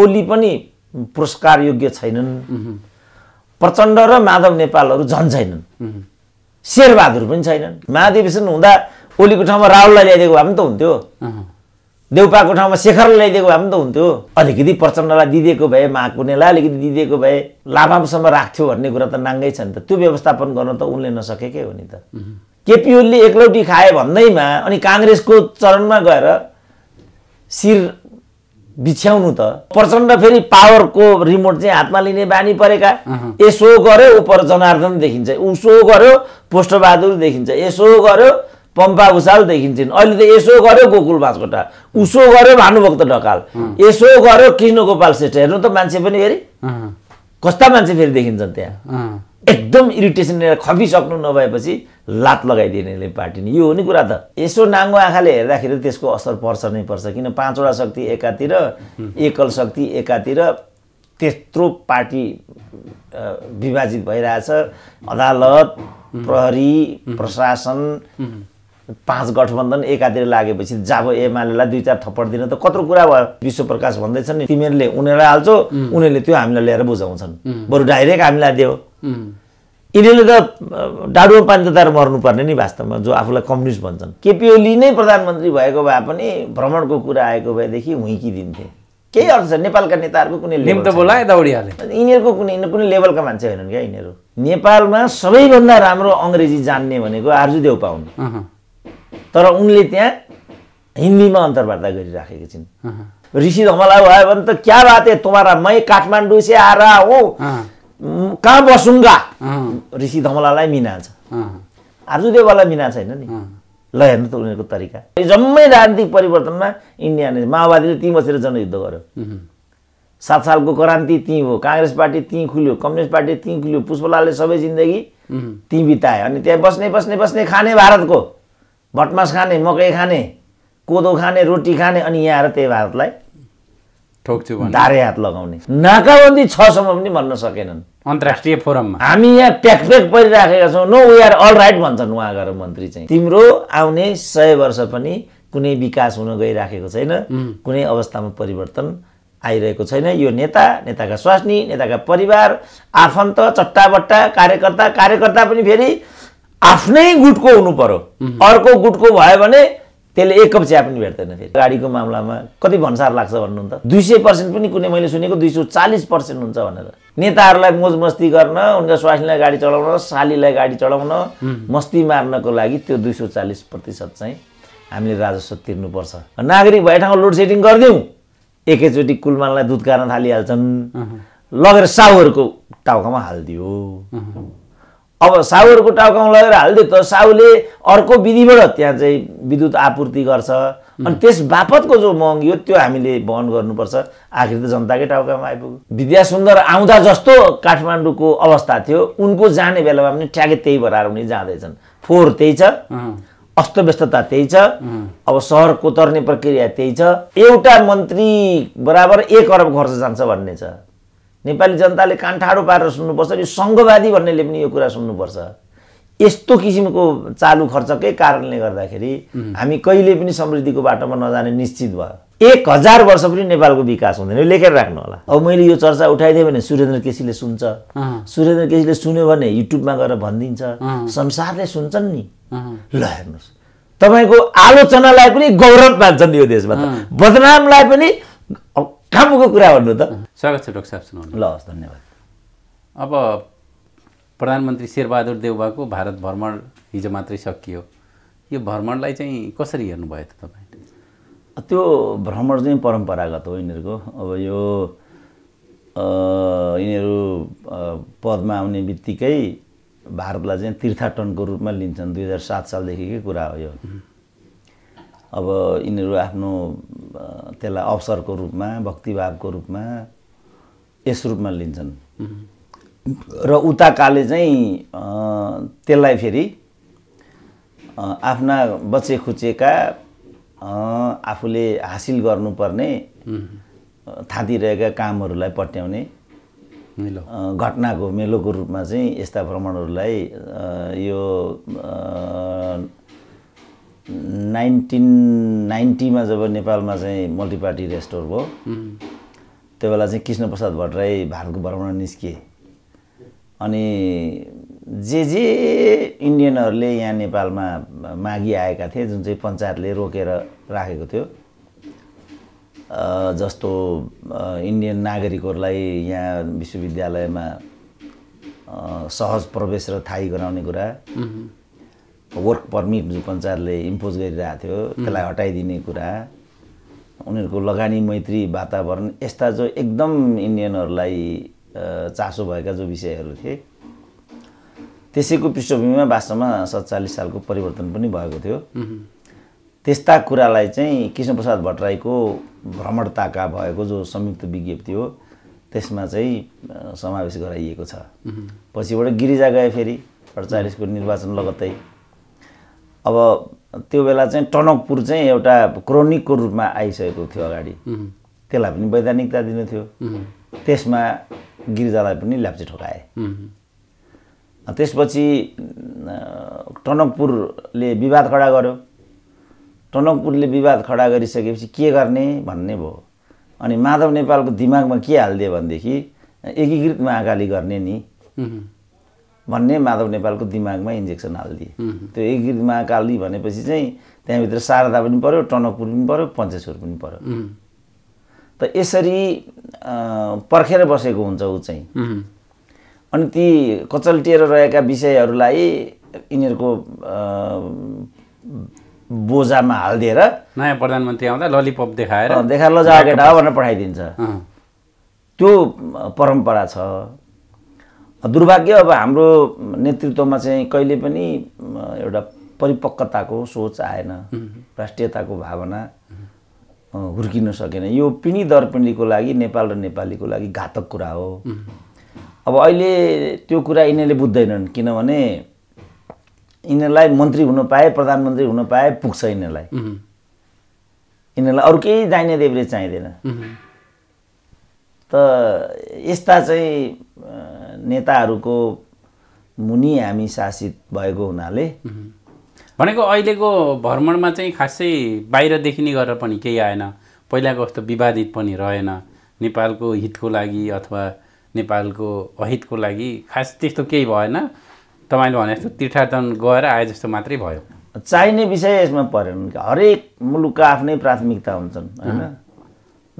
ओली पनि पुरस्कार योग्य छैनन् प्रचण्ड र माधव नेपालहरू झन् छैनन् शेरबहादुर पनि छैनन् महाधिवेशन हुँदा ओलीको ठाउँमा राहुललाई ल्याइदिएको भए पनि त हुन्थ्यो देउपाको ठाउँमा शेखरलाई ल्याइदिएको भए पनि त हुन्थ्यो अलिकति प्रचण्डलाई दिइदिएको भए महाकुनेलाई अलिकति दिइदिएको भए लाभांशमा राख्थ्यो भन्ने कुरा त नाङ्गै छ नि त त्यो व्यवस्थापन गर्न त उनले नसकेकै हो नि त केपी ओलीले एक्लौटी खाए भन्दैमा अनि काङ्ग्रेसको चरणमा गएर शिर बिछ्याउनु त प्रचण्ड फेरि पावरको रिमोट चाहिँ हातमा लिने बानी परेका यसो गर्यो उपर जनार्दन देखिन्छ उसो गर्यो पोष्टबहादुर देखिन्छ यसो गर्यो पम्पा भुषाल देखिन्छन् अहिले त यसो गर्यो गोकुल बाँसकोटा उसो गर्यो भानुभक्त ढकाल यसो गर्यो कृष्ण गोपाल श्रेष्ठ हेर्नु त मान्छे पनि फेरि कस्ता मान्छे फेरि देखिन्छन् त्यहाँ एकदम इरिटेसन लिएर खपिसक्नु नभएपछि लात लगाइदिनेले पार्टी यो हो नि कुरा त यसो नाङ्गो आँखाले हेर्दाखेरि त्यसको असर पर्छ नै पर्छ किन पाँचवटा शक्ति एकातिर एकल शक्ति एकातिर त्यत्रो पार्टी विभाजित भइरहेछ अदालत प्रहरी प्रशासन पाँच गठबन्धन एकातिर लागेपछि जाब एमालेलाई दुई चार थप्पड दिन त कत्रो कुरा भयो विश्व प्रकाश भन्दैछन् नि तिमीहरूले उनीहरूलाई हाल्छौ उनीहरूले त्यो हामीलाई ल्याएर बुझाउँछन् बरु डाइरेक्ट हामीलाई दियो यिनीहरूले त डाडुमा पानी तताएर मर्नुपर्ने नि वास्तवमा जो आफूलाई कम्युनिस्ट भन्छन् केपी ओली नै प्रधानमन्त्री भएको भए पनि भ्रमणको कुरा आएको भएदेखि हुँकिदिन्थे केही अर्थ छ नेपालका नेताहरूको कुनै लेभल यिनीहरूको कुनै कुनै लेभलका मान्छे होइनन् क्या यिनीहरू नेपालमा सबैभन्दा राम्रो अङ्ग्रेजी जान्ने भनेको आर्जु देउपा हुन् तर उनले त्यहाँ हिन्दीमा अन्तर्वार्ता गरिराखेकी छिन् ऋषि धमला भयो भने त क्या बात है तुम्हारा मै काठमाडौँ से आरा रहा कहाँ बसुङ्गा ऋषि धमलालाई मिनाल्छ आर्जुदेवालाई मिना छैन नि ल हेर्नु त उनीहरूको तरिका जम्मै राजनीतिक परिवर्तनमा इन्डियाले माओवादीले त्यहीँ बसेर जनयुद्ध गर्यो सात सालको क्रान्ति ती हो काङ्ग्रेस पार्टी ती खुल्यो कम्युनिस्ट पार्टी ती खुल्यो पुष्पलालले सबै जिन्दगी ती बिताए अनि त्यहाँ बस्ने बस्ने बस्ने खाने भारतको भटमास खाने मकै खाने कोदो खाने रोटी खाने अनि यहाँ आएर त्यही भारतलाई ठोक्छु धारे हात लगाउने नाकाबन्दी छसम्म पनि भन्न सकेनन् अन्तर्राष्ट्रिय फोरममा हामी यहाँ प्याक प्याक परिराखेका छौँ no we are all right भन्छन् उहाँ गएर मन्त्री चाहिँ तिम्रो आउने सय वर्ष पनि कुनै विकास हुन गइराखेको छैन कुनै अवस्थामा परिवर्तन आइरहेको छैन यो नेता नेताका स्वास्नी नेताका परिवार आफन्त चट्टाबट्टा कार्यकर्ता कार्यकर्ता पनि फेरि आफ्नै गुटको हुनु पर्यो अर्को गुटको भयो भने त्यसले एक कप चिया पनि भेट्दैन फेरि गाडीको मामलामा कति भन्सार लाग्छ भन्नु त दुई सय पर्सेन्ट पनि कुनै मैले सुनेको दुई सय चालिस पर्सेन्ट हुन्छ भनेर नेताहरूलाई मोज मस्ती गर्न उनका स्वास्नीलाई गाडी चलाउन सालीलाई गाडी चढाउन मस्ती मार्नको लागि त्यो दुई सय चालिस प्रतिशत चाहिँ हामीले राजस्व तिर्नुपर्छ नागरिक भए ठाउँमा लोड सेडिङ गरिदिउँ एकैचोटि कुलमानलाई दुध कारण थालिहाल्छन् लगेर साहुहरूको टाउकामा हालिदियो अब साहुहरूको टाउकामा लगेर हालिदियो त साहुले अर्को विधिबाट त्यहाँ चाहिँ विद्युत आपूर्ति गर्छ अनि त्यस बापतको जो हो त्यो हामीले वहन गर्नुपर्छ आखिर त जनताकै टाउकामा आइपुग्यो विद्या सुन्दर आउँदा जस्तो काठमाडौँको अवस्था थियो उनको जाने बेलामा पनि ठ्याके त्यही भएर उनी जाँदैछन् फोहोर त्यही छ अस्तव्यस्तता त्यही छ अब सहर कोतर्ने प्रक्रिया त्यही छ एउटा मन्त्री बराबर एक अरब खर्च जान्छ भन्ने छ नेपाली जनताले कान ठाडो पारेर सुन्नुपर्छ अनि सङ्घवादी भन्नेले पनि यो कुरा सुन्नुपर्छ यस्तो किसिमको चालु खर्चकै कारणले गर्दाखेरि हामी कहिले पनि समृद्धिको बाटोमा नजाने निश्चित भयो एक हजार वर्ष पनि नेपालको विकास हुँदैन यो लेखेर राख्नु होला अब मैले यो चर्चा उठाइदिएँ भने सुरेन्द्र केसीले सुन्छ सुरेन्द्र केसीले सुन्यो भने युट्युबमा गएर भनिदिन्छ संसारले सुन्छन् नि ल हेर्नुहोस् तपाईँको आलोचनालाई पनि गौरव मान्छन् यो देशमा त बदनामलाई पनि कामको कुरा गर्नु त स्वागत छ डक्टर साहब सुनाउनु ल हस् धन्यवाद अब प्रधानमन्त्री शेरबहादुर देउबाको भारत भ्रमण हिजो मात्रै सकियो यो भ्रमणलाई चाहिँ कसरी हेर्नुभयो त तपाईँले त्यो भ्रमण चाहिँ परम्परागत हो यिनीहरूको अब यो यिनीहरू पदमा आउने बित्तिकै भारतलाई चाहिँ तीर्थाटनको रूपमा लिन्छन् दुई हजार सात सालदेखिकै कुरा हो यो अब यिनीहरू आफ्नो त्यसलाई अवसरको रूपमा भक्तिभावको रूपमा यस रूपमा लिन्छन् र उताकाले चाहिँ त्यसलाई फेरि आफ्ना खुचेका आफूले हासिल गर्नुपर्ने थाँतिरहेका कामहरूलाई पट्याउने घटनाको मेलोको रूपमा चाहिँ यस्ता भ्रमणहरूलाई यो नाइन्टिन नाइन्टीमा जब नेपालमा चाहिँ मल्टिपार्टी रेस्टोर भयो त्यो बेला चाहिँ कृष्ण प्रसाद भट्टराई भारतको भ्रमण निस्किए अनि जे जे इन्डियनहरूले यहाँ नेपालमा आएका थिए जुन चाहिँ पञ्चायतले रोकेर राखेको थियो जस्तो इन्डियन नागरिकहरूलाई यहाँ विश्वविद्यालयमा सहज प्रवेश र थाहै गराउने कुरा वर्क पर्मिट जो पञ्चायतले इम्पोज गरिरहेको थियो त्यसलाई हटाइदिने कुरा उनीहरूको लगानी मैत्री वातावरण यस्ता जो एकदम इन्डियनहरूलाई चासो भएका जो विषयहरू थिए त्यसैको पृष्ठभूमिमा वास्तवमा सत्तालिस सालको परिवर्तन पनि भएको थियो त्यस्ता कुरालाई चाहिँ कृष्णप्रसाद भट्टराईको भ्रमणताका भएको जो संयुक्त विज्ञप्ति हो त्यसमा चाहिँ समावेश गराइएको छ पछिबाट गिरिजा गए फेरि अडचालिसको निर्वाचन लगत्तै अब त्यो बेला चाहिँ टनकपुर चाहिँ एउटा क्रोनिकको रूपमा आइसकेको थियो अगाडि त्यसलाई पनि वैधानिकता दिनु थियो त्यसमा गिरिजालाई पनि ल्याप्चे ठोकाए त्यसपछि टनकपुरले विवाद खडा गर्यो टनकपुरले विवाद खडा गरिसकेपछि के गर्ने भन्ने भयो अनि माधव नेपालको दिमागमा के हालिदियो भनेदेखि एकीकृत महाकाली गर्ने नि भन्ने माधव नेपालको दिमागमा इन्जेक्सन हालिदिए त्यो एक महाकाली भनेपछि चाहिँ त्यहाँभित्र शारदा पनि पऱ्यो टनकपुर पनि पऱ्यो पञ्चेश्वर पनि पऱ्यो त यसरी पर्खेर बसेको हुन्छ ऊ चाहिँ अनि ती कचल्टिएर रहेका विषयहरूलाई यिनीहरूको बोजामा हालिदिएर नयाँ प्रधानमन्त्री आउँदा ललिपप देखाएर देखा लजाओ केटा भनेर पठाइदिन्छ त्यो परम्परा छ दुर्भाग्य अब हाम्रो नेतृत्वमा चाहिँ कहिले पनि एउटा परिपक्वताको सोच आएन राष्ट्रियताको भावना हुर्किन सकेन यो पिँढी दर पिँढीको लागि नेपाल र नेपालीको लागि घातक कुरा हो अब अहिले त्यो कुरा यिनीहरूले बुझ्दैनन् किनभने यिनीहरूलाई मन्त्री हुन पाए प्रधानमन्त्री हुन पाए पुग्छ यिनीहरूलाई यिनीहरूलाई अरू केही दाइने देवले चाहिँदैन त यस्ता चाहिँ नेताहरूको मुनि हामी शासित भएको हुनाले भनेको अहिलेको भ्रमणमा चाहिँ खासै बाहिर देखिने गरेर पनि केही आएन पहिलाको जस्तो विवादित पनि रहेन नेपालको हितको लागि अथवा नेपालको अहितको लागि खास त्यस्तो केही भएन तपाईँले भने जस्तो तीर्थाटन गएर आए जस्तो मात्रै भयो चाहिने विषय यसमा परेन हरेक मुलुकका आफ्नै प्राथमिकता हुन्छन् होइन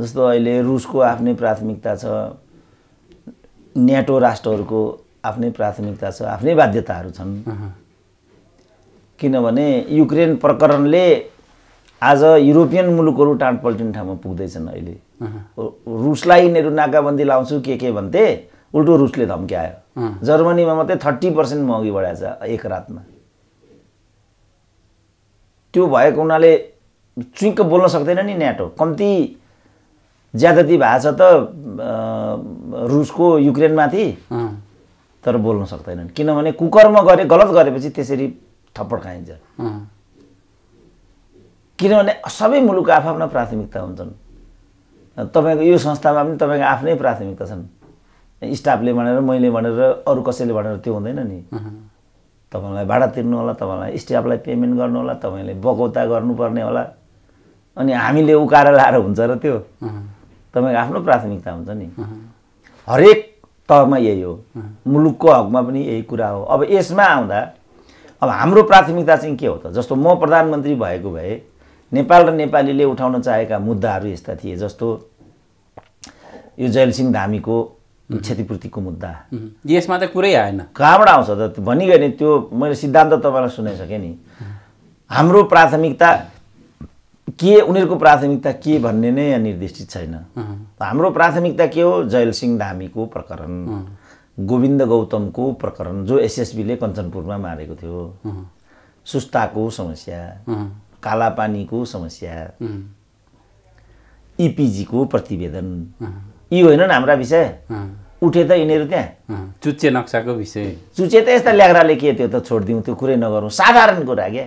जस्तो अहिले रुसको आफ्नै प्राथमिकता छ नेटो राष्ट्रहरूको आफ्नै प्राथमिकता छ आफ्नै बाध्यताहरू छन् किनभने युक्रेन प्रकरणले आज युरोपियन मुलुकहरू टाँटपल्टिने ठाउँमा पुग्दैछन् अहिले रुसलाई यिनीहरू नाकाबन्दी लाउँछु के के भन्थे उल्टो रुसले धम्क्यायो जर्मनीमा मात्रै थर्टी पर्सेन्ट महँगी बढाएछ एक रातमा त्यो भएको हुनाले चुइक्क बोल्न सक्दैन नि न्याटो कम्ती ज्यादती भाषा त रुसको युक्रेनमाथि तर बोल्न सक्दैनन् किनभने कुकरमा गरे गलत गरेपछि त्यसरी थप्पड खाइन्छ किनभने सबै मुलुक आफ्ना प्राथमिकता हुन्छन् तपाईँको यो संस्थामा पनि तपाईँको आफ्नै प्राथमिकता छन् स्टाफले भनेर मैले भनेर अरू कसैले भनेर त्यो हुँदैन नि तपाईँलाई भाडा तिर्नु होला तपाईँलाई स्टाफलाई पेमेन्ट गर्नु होला तपाईँले बगौता गर्नुपर्ने होला अनि हामीले उकाएर लाएर हुन्छ र त्यो तपाईँको आफ्नो प्राथमिकता हुन्छ नि हरेक तहमा यही हो मुलुकको हकमा पनि यही कुरा हो अब यसमा आउँदा अब हाम्रो प्राथमिकता चाहिँ के हो त जस्तो म प्रधानमन्त्री भएको भए नेपाल र नेपालीले उठाउन चाहेका मुद्दाहरू यस्ता थिए जस्तो यो जयलसिंह धामीको क्षतिपूर्तिको मुद्दा यसमा त कुरै आएन कहाँबाट आउँछ त भनिगयो भने त्यो मैले सिद्धान्त तपाईँलाई सुनाइसकेँ नि हाम्रो प्राथमिकता के उनीहरूको प्राथमिकता के भन्ने नै यहाँ निर्देशित छैन हाम्रो प्राथमिकता के हो जयलसिंह धामीको प्रकरण गोविन्द गौतमको प्रकरण जो एसएसबीले कञ्चनपुरमा मारेको थियो सुस्ताको समस्या कालापानीको समस्या इपिजीको प्रतिवेदन यी होइन हाम्रा विषय उठे त यिनीहरू त्यहाँ चुच्चे नक्साको विषय चुच्चे त यस्ता ल्याग्राले के त्यो त छोडिदिउँ त्यो कुरै नगरौँ साधारण कुरा क्या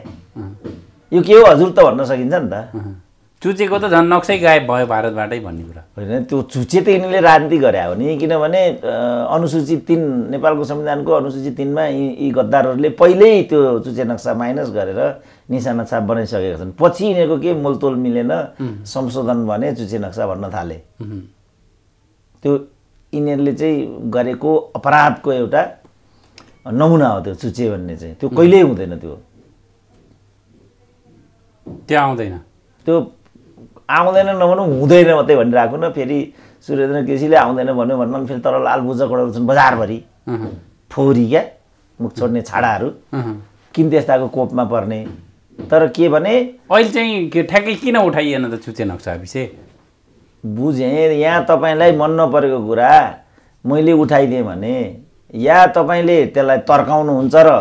यो के हो हजुर त भन्न सकिन्छ नि त चुचेको त झन् नक्सै गायब भयो भारतबाटै भन्ने कुरा होइन त्यो चुचे त यिनीहरूले राजनीति गरे हो नि किनभने अनुसूचित तिन नेपालको संविधानको अनुसूचित तिनमा यी यी गद्दारहरूले पहिल्यै त्यो चुचे नक्सा माइनस गरेर निशाना छाप बनाइसकेका छन् पछि यिनीहरूको के मोलतोल मिलेन संशोधन भने चुचे नक्सा भन्न थाले त्यो यिनीहरूले चाहिँ गरेको अपराधको एउटा नमुना हो त्यो चुचे भन्ने चाहिँ त्यो कहिल्यै हुँदैन त्यो त्यहाँ आउँदैन त्यो आउँदैन नभनौँ हुँदैन मात्रै भनिरहेको न फेरि सूर्यन्द्र केसीले आउँदैन भन्यो भन्नु फेरि तर लाल बुझकहरू छन् बजारभरि फोहोरी क्या मुख छोड्ने छाडाहरू किन त्यस्ताको कोपमा पर्ने तर के भने अहिले चाहिँ ठ्याक्कै किन उठाइएन त छुचे नक्सा विषय बुझेँ यहाँ तपाईँलाई मन नपरेको कुरा मैले उठाइदिएँ भने या तपाईँले त्यसलाई तर्काउनुहुन्छ र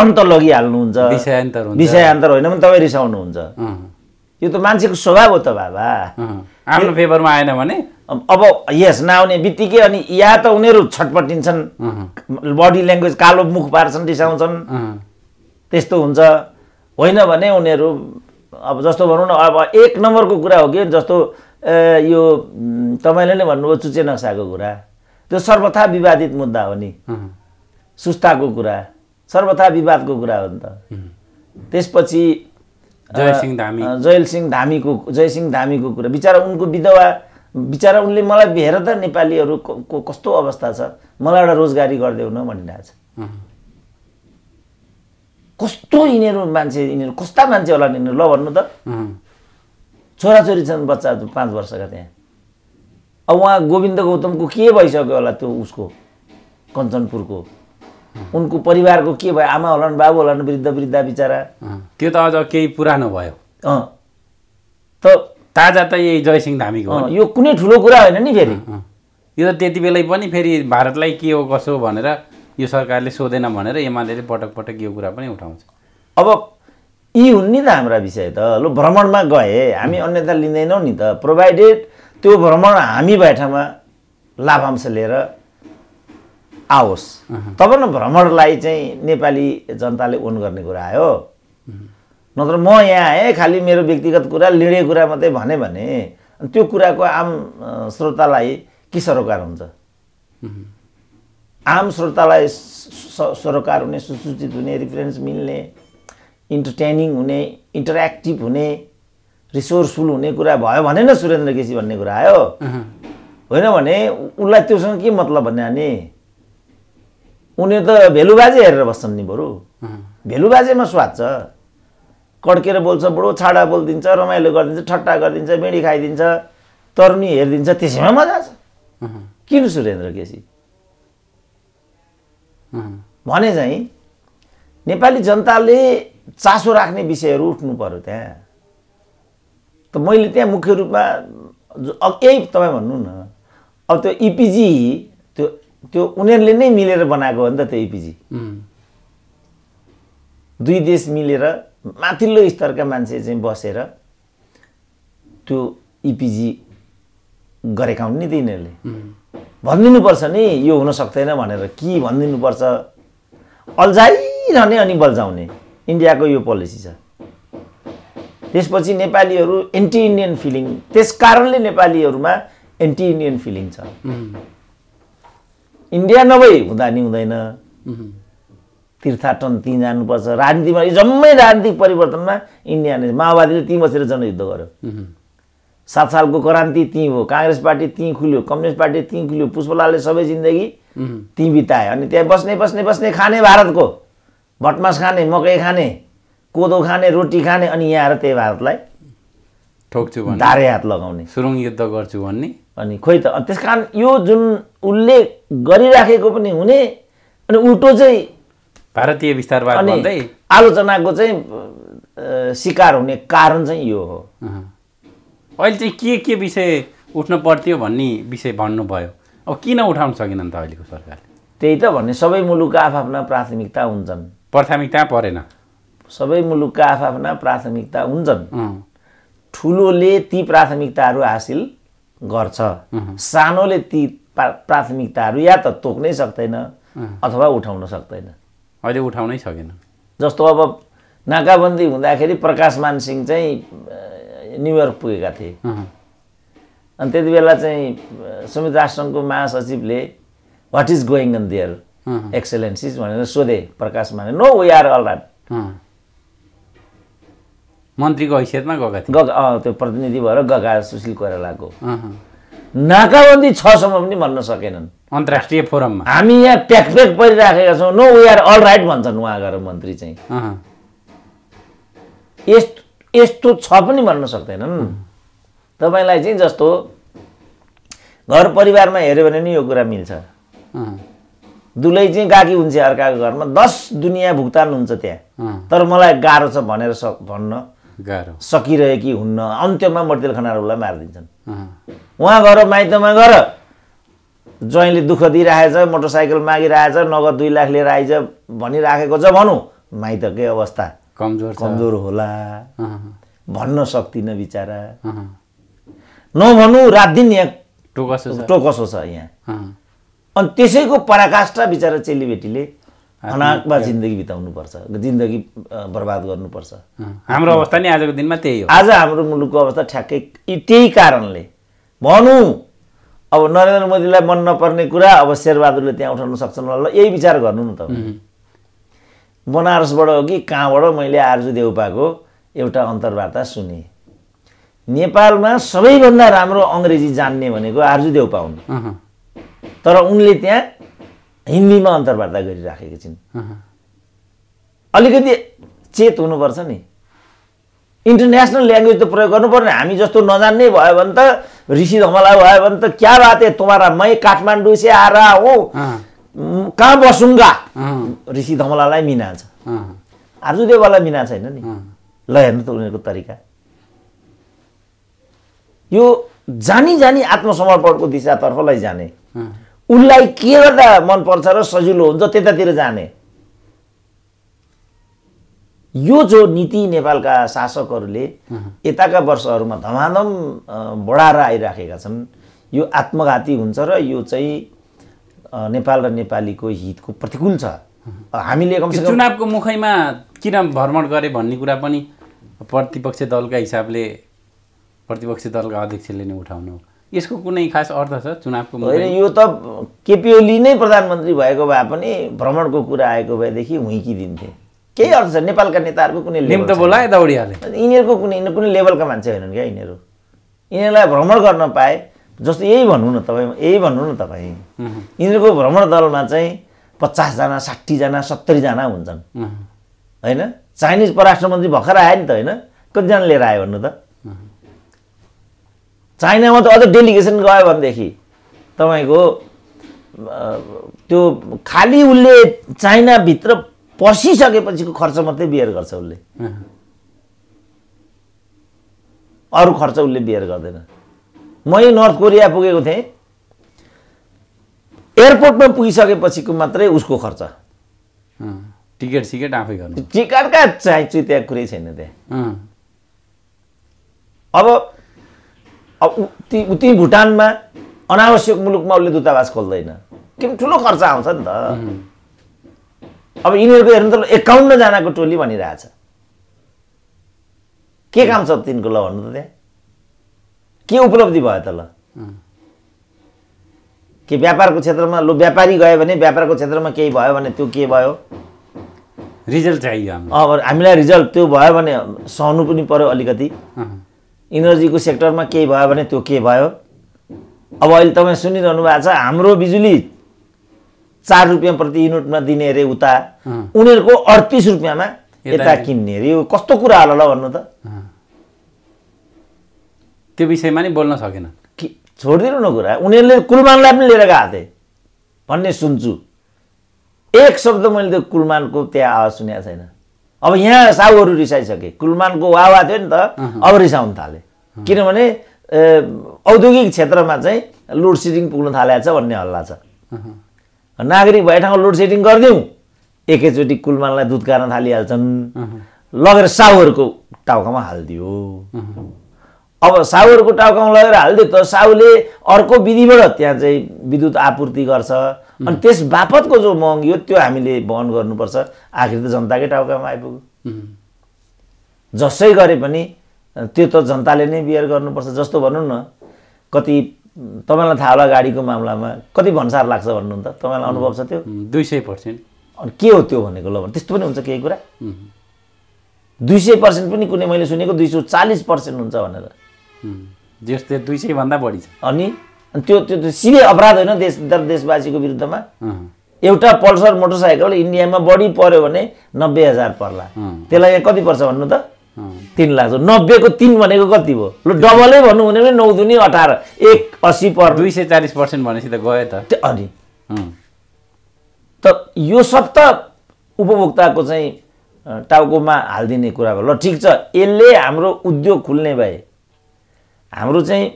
अन्त लगिहाल्नुहुन्छ विषयान्तर विषयान्तर होइन भने तपाईँ रिसाउनुहुन्छ यो त मान्छेको स्वभाव हो त बाबा आफ्नो पेपरमा आएन भने अब यस नआउने बित्तिकै अनि या त उनीहरू छटपटिन्छन् बडी ल्याङ्ग्वेज कालो मुख पार्छन् रिसाउँछन् त्यस्तो हुन्छ होइन भने उनीहरू अब जस्तो भनौँ न अब एक नम्बरको कुरा हो कि जस्तो यो तपाईँले नै भन्नुभयो चुचे नक्साको कुरा त्यो सर्वथा विवादित मुद्दा हो नि सुस्ताको कुरा सर्वथा विवादको कुरा हो नि त त्यसपछि जयसिंह धामी जयसिंह धामीको जयसिंह धामीको कुरा बिचरा उनको विधवा बिचरा उनले मलाई भेर त नेपालीहरू कस्तो अवस्था छ मलाई एउटा रोजगारी गरिदेऊ न भनिरहेछ कस्तो यिनीहरू मान्छे यिनीहरू कस्ता मान्छे होला यिनीहरू ल भन्नु त छोराछोरी छन् बच्चा पाँच वर्षका त्यहाँ अब उहाँ गोविन्द गौतमको के भइसक्यो होला त्यो उसको कञ्चनपुरको उनको परिवारको के भयो आमा होला बाबु होलान् वृद्ध वृद्ध बिचरा त्यो त अझ केही पुरानो भयो अँ त ताजा त यही जयसिंह धामीको यो कुनै ठुलो कुरा होइन नि फेरि यो त त्यति बेलै पनि फेरि भारतलाई के हो कसो भनेर यो सरकारले सोधेन भनेर एमाले पटक पटक यो कुरा पनि उठाउँछ अब यी हुन् नि त हाम्रा विषय त लु भ्रमणमा गए हामी अन्यथा लिँदैनौँ नि त प्रोभाइडेड त्यो भ्रमण हामी भए ठाउँमा लाभांश लिएर आओस् तब न भ्रमणलाई चाहिँ नेपाली जनताले ओन गर्ने कुरा आयो नत्र म यहाँ आएँ खालि मेरो व्यक्तिगत कुरा लिडे कुरा मात्रै भने भने त्यो कुराको आम श्रोतालाई के सरोकार हुन्छ आम श्रोतालाई सरोकार हुने सुसूचित हुने रिफरेन्स मिल्ने इन्टरटेनिङ हुने इन्टरेक्टिभ हुने रिसोर्सफुल हुने कुरा भयो भने न सुरेन्द्र केसी भन्ने कुरा आयो होइन भने उसलाई त्योसँग के मतलब भन्ने भने उनीहरू त भेलुबाजे हेरेर बस्छन् नि बरु भेलुबाजेमा स्वाद छ कड्केर बोल्छ बडो छाडा बोलिदिन्छ रमाइलो गरिदिन्छ ठट्टा गरिदिन्छ बेडी खाइदिन्छ तरुनी हेरिदिन्छ त्यसैमा मजा छ किन सुरेन्द्र केसी भने चाहिँ नेपाली जनताले चासो राख्ने विषयहरू उठ्नु पऱ्यो त्यहाँ त मैले त्यहाँ मुख्य रूपमा यही तपाईँ भन्नु न अब त्यो इपिजी त्यो उनीहरूले नै मिलेर बनाएको हो नि त त्यो एपिजी दुई देश मिलेर माथिल्लो स्तरका मान्छे चाहिँ बसेर त्यो इपिजी गरेका हुन् नि त यिनीहरूले भनिदिनुपर्छ नि यो हुन सक्दैन भनेर कि भनिदिनुपर्छ अल्झाइरहने अनि बल्झाउने इन्डियाको यो पोलिसी छ त्यसपछि नेपालीहरू एन्टी इन्डियन फिलिङ त्यस कारणले नेपालीहरूमा एन्टी इन्डियन फिलिङ छ इन्डिया नभई हुँदा नि हुँदैन तीर्थाटन ती जानुपर्छ राजनीतिमा यो जम्मै राजनीतिक परिवर्तनमा इन्डिया नै माओवादीले ती बसेर जनयुद्ध गर्यो सात सालको क्रान्ति ती हो काङ्ग्रेस पार्टी ती खुल्यो कम्युनिस्ट पार्टी ती खुल्यो पुष्पलालले सबै जिन्दगी ती बिताए अनि त्यहाँ बस्ने बस्ने बस्ने खाने भारतको भटमास खाने मकै खाने कोदो खाने रोटी खाने अनि यहाँ आएर त्यही भारतलाई ठोक्छु धारे हात लगाउने सुरुङ युद्ध गर्छु भन्ने अनि खोइ त त्यस कारण यो जुन उल्लेख गरिराखेको पनि हुने अनि उल्टो चाहिँ भारतीय विस्तारवाद भन्दै आलोचनाको चाहिँ शिकार हुने कारण चाहिँ यो हो अहिले चाहिँ के के विषय उठ्नु पर्थ्यो भन्ने विषय भन्नुभयो अब किन उठाउन सकेनन् त अहिलेको सरकारले त्यही त भन्ने सबै मुलुकका आफआफ्ना प्राथमिकता हुन्छन् प्राथमिकता परेन सबै मुलुकका आफआफ्ना प्राथमिकता हुन्छन् ठुलोले ती प्राथमिकताहरू हासिल गर्छ सानोले ती प्राथमिकताहरू या त तोक्नै सक्दैन अथवा उठाउन सक्दैन अहिले उठाउनै सकेन जस्तो अब नाकाबन्दी हुँदाखेरि प्रकाशमान सिंह चाहिँ न्युयोर्क पुगेका थिए अनि त्यति बेला चाहिँ संयुक्त राष्ट्रसङ्घको महासचिवले what is going on their excellencies भनेर सोधे माने no we are all right मन्त्रीको हैसियतमा गएका थिए त्यो प्रतिनिधि भएर गएका सुशील कोइरालाको नाकाबन्दी छसम्म पनि भन्न सकेनन् अन्तर्राष्ट्रिय फोरममा हामी यहाँ प्याक परिराखेका छौँ no we are all right भन्छन् उहाँ गएर मन्त्री चाहिँ यस्तो यस्तो छ पनि भन्न सक्दैनन् तपाईँलाई चाहिँ जस्तो घर परिवारमा हेऱ्यो भने नि यो कुरा मिल्छ दुलै चाहिँ गाकी हुन्छ अर्काको घरमा दस दुनियाँ भुक्तान हुन्छ त्यहाँ तर मलाई गाह्रो छ भनेर स भन्न गाह्रो सकिरहेकी हुन्न अन्त्यमा मट्टिल खनाहरूलाई मारिदिन्छन् उहाँ गएर माइतमा गएर ज्वाइँले दुःख दिइरहेछ मोटरसाइकल मागिरहेछ नगद दुई लाख लिएर आइज भनिराखेको छ भनौँ माइतकै अवस्था कमजोर कमजोर होला भन्न सक्दिनँ बिचरा नभनु रात दिन यहाँ टोकसो टोकसो छ यहाँ अनि त्यसैको पराकाष्ठा बिचरा चेलीबेटीले अनाकमा जिन्दगी बिताउनुपर्छ जिन्दगी बर्बाद गर्नुपर्छ हाम्रो अवस्था नै आजको दिनमा त्यही हो आज हाम्रो मुलुकको अवस्था ठ्याक्कै त्यही कारणले भनौँ अब नरेन्द्र मोदीलाई मन नपर्ने कुरा अब शेरबहादुरले त्यहाँ उठाउन सक्छन् होला यही विचार गर्नु न त बनारसबाट हो कि कहाँबाट मैले आर्जु देउपाको एउटा अन्तर्वार्ता सुने नेपालमा सबैभन्दा राम्रो अङ्ग्रेजी जान्ने भनेको आर्जु देउपा हुन् तर उनले त्यहाँ हिन्दीमा अन्तर्वार्ता गरिराखेका छिन् अलिकति चेत हुनुपर्छ नि इन्टरनेसनल ल्याङ्ग्वेज त प्रयोग गर्नुपर्ने हामी जस्तो नजान्ने भयो भने त ऋषि धमला भयो भने त क्या बात है तुम्हारा मै काठमाडौँ से आएर हो कहाँ बसुङ्गा ऋषि धमलालाई मिना छ आर्जुदेवालाई मिना छैन नि ल हेर्नु त उनीहरूको तरिका यो जानी जानी आत्मसमर्पणको दिशातर्फ लैजाने उसलाई गर्दा मनपर्छ र सजिलो हुन्छ त्यतातिर जाने यो जो नीति नेपालका शासकहरूले यताका वर्षहरूमा धमाधम बढाएर आइराखेका छन् यो आत्मघाती हुन्छ र यो चाहिँ नेपाल र नेपालीको हितको प्रतिकूल छ हामीले कमसेकम चुनावको मुखैमा किन भ्रमण गरे भन्ने कुरा पनि प्रतिपक्ष दलका हिसाबले प्रतिपक्षी दलका अध्यक्षले नै उठाउनु यसको कुनै खास अर्थ छ चुनावको होइन यो त केपी ओली नै प्रधानमन्त्री भएको भए पनि भ्रमणको कुरा आएको भएदेखि हुइकिदिन्थे केही अर्थ छ नेपालका नेताहरूको कुनै लेभल बोलाए दौडिहाले यिनीहरूको कुनै कुनै लेभलका मान्छे होइनन् क्या यिनीहरू यिनीहरूलाई भ्रमण गर्न पाए जस्तो यही भन्नु न तपाईँ यही भन्नु न तपाईँ यिनीहरूको भ्रमण दलमा चाहिँ पचासजना साठीजना सत्तरीजना हुन्छन् होइन चाइनिज परराष्ट्र मन्त्री भर्खर आयो नि त होइन कतिजना लिएर आयो भन्नु त चाइनामा त अझ डेलिगेसन गयो भनेदेखि तपाईँको त्यो खालि उसले चाइनाभित्र पसिसकेपछिको खर्च मात्रै बियर गर्छ उसले अरू खर्च उसले बियर गर्दैन म नर्थ कोरिया पुगेको थिएँ एयरपोर्टमा पुगिसकेपछिको मात्रै उसको खर्च टिकट सिकट आफै गर्नु टिकटका चाहिँ त्यहाँ कुरै छैन त्यहाँ अब अब उति ती भुटानमा अनावश्यक मुलुकमा उसले दूतावास खोल्दैन किन ठुलो खर्च आउँछ नि त अब यिनीहरूको हेर्नु त एकाउन्नजनाको टोली भनिरहेछ के काम छ तिनको ल भन्नु त त्यहाँ के उपलब्धि भयो त ल के व्यापारको क्षेत्रमा लो व्यापारी गयो भने व्यापारको क्षेत्रमा केही भयो भने त्यो के भयो रिजल्ट चाहियो अब हामीलाई रिजल्ट त्यो भयो भने सहनु पनि पर्यो अलिकति इनर्जीको सेक्टरमा केही भयो भने त्यो के भयो अब अहिले तपाईँ सुनिरहनु भएको छ हाम्रो बिजुली चार रुपियाँ प्रति युनिटमा दिने अरे उता उनीहरूको अडतिस रुपियाँमा यता किन्ने अरे यो कस्तो कुरा होला ल भन्नु त त्यो विषयमा नि बोल्न सकेन छोडिदिनु न कुरा उनीहरूले कुलमानलाई पनि लिएर गएको थिएँ भन्ने सुन्छु एक शब्द मैले त्यो कुलमानको त्यहाँ आवाज सुनेको छैन अब यहाँ साहुहरू रिसाइसके कुलमानको वावा थियो नि त अब रिसाउन थाले किनभने औद्योगिक क्षेत्रमा चाहिँ लोड सेडिङ पुग्न थालेको छ भन्ने हल्ला छ नागरिक भए ठाउँ लोड सेडिङ गरिदिउँ एकैचोटि कुलमानलाई दुध कार्न थालिहाल्छन् लगेर साहुहरूको टाउकामा हालिदियो अब साहुहरूको टाउकामा लगेर हालिदियो त साहुले अर्को विधिबाट त्यहाँ चाहिँ विद्युत आपूर्ति गर्छ अनि त्यस बापतको जो महँगियो त्यो हामीले वहन गर्नुपर्छ आखिर त जनताकै टाउकामा आइपुग्यो जसै गरे पनि त्यो त जनताले नै बियर गर्नुपर्छ जस्तो भनौँ न कति तपाईँलाई थाहा होला गाडीको मामलामा कति भन्सार लाग्छ भन्नु त तपाईँलाई अनुभव छ त्यो दुई सय पर्सेन्ट अनि के हो त्यो भनेको ल भने त्यस्तो पनि हुन्छ केही कुरा दुई सय पर्सेन्ट पनि कुनै मैले सुनेको दुई सय चालिस पर्सेन्ट हुन्छ भनेर दुई सयभन्दा बढी छ अनि अनि त्यो त्यो सिधै अपराध होइन देश दर देशवासीको विरुद्धमा एउटा पल्सर मोटरसाइकल इन्डियामा बढी पर्यो भने नब्बे हजार पर्ला त्यसलाई कति पर्छ भन्नु त तिन लाख नब्बेको तिन भनेको कति भयो ल डबलै भन्नु हुने भने नौ दुनी अठार एक असी पर् दुई सय चालिस पर्सेन्ट भनेपछि त गयो त अनि त यो सब त उपभोक्ताको चाहिँ टाउकोमा हालिदिने कुरा भयो ल ठिक छ यसले हाम्रो उद्योग खुल्ने भए हाम्रो चाहिँ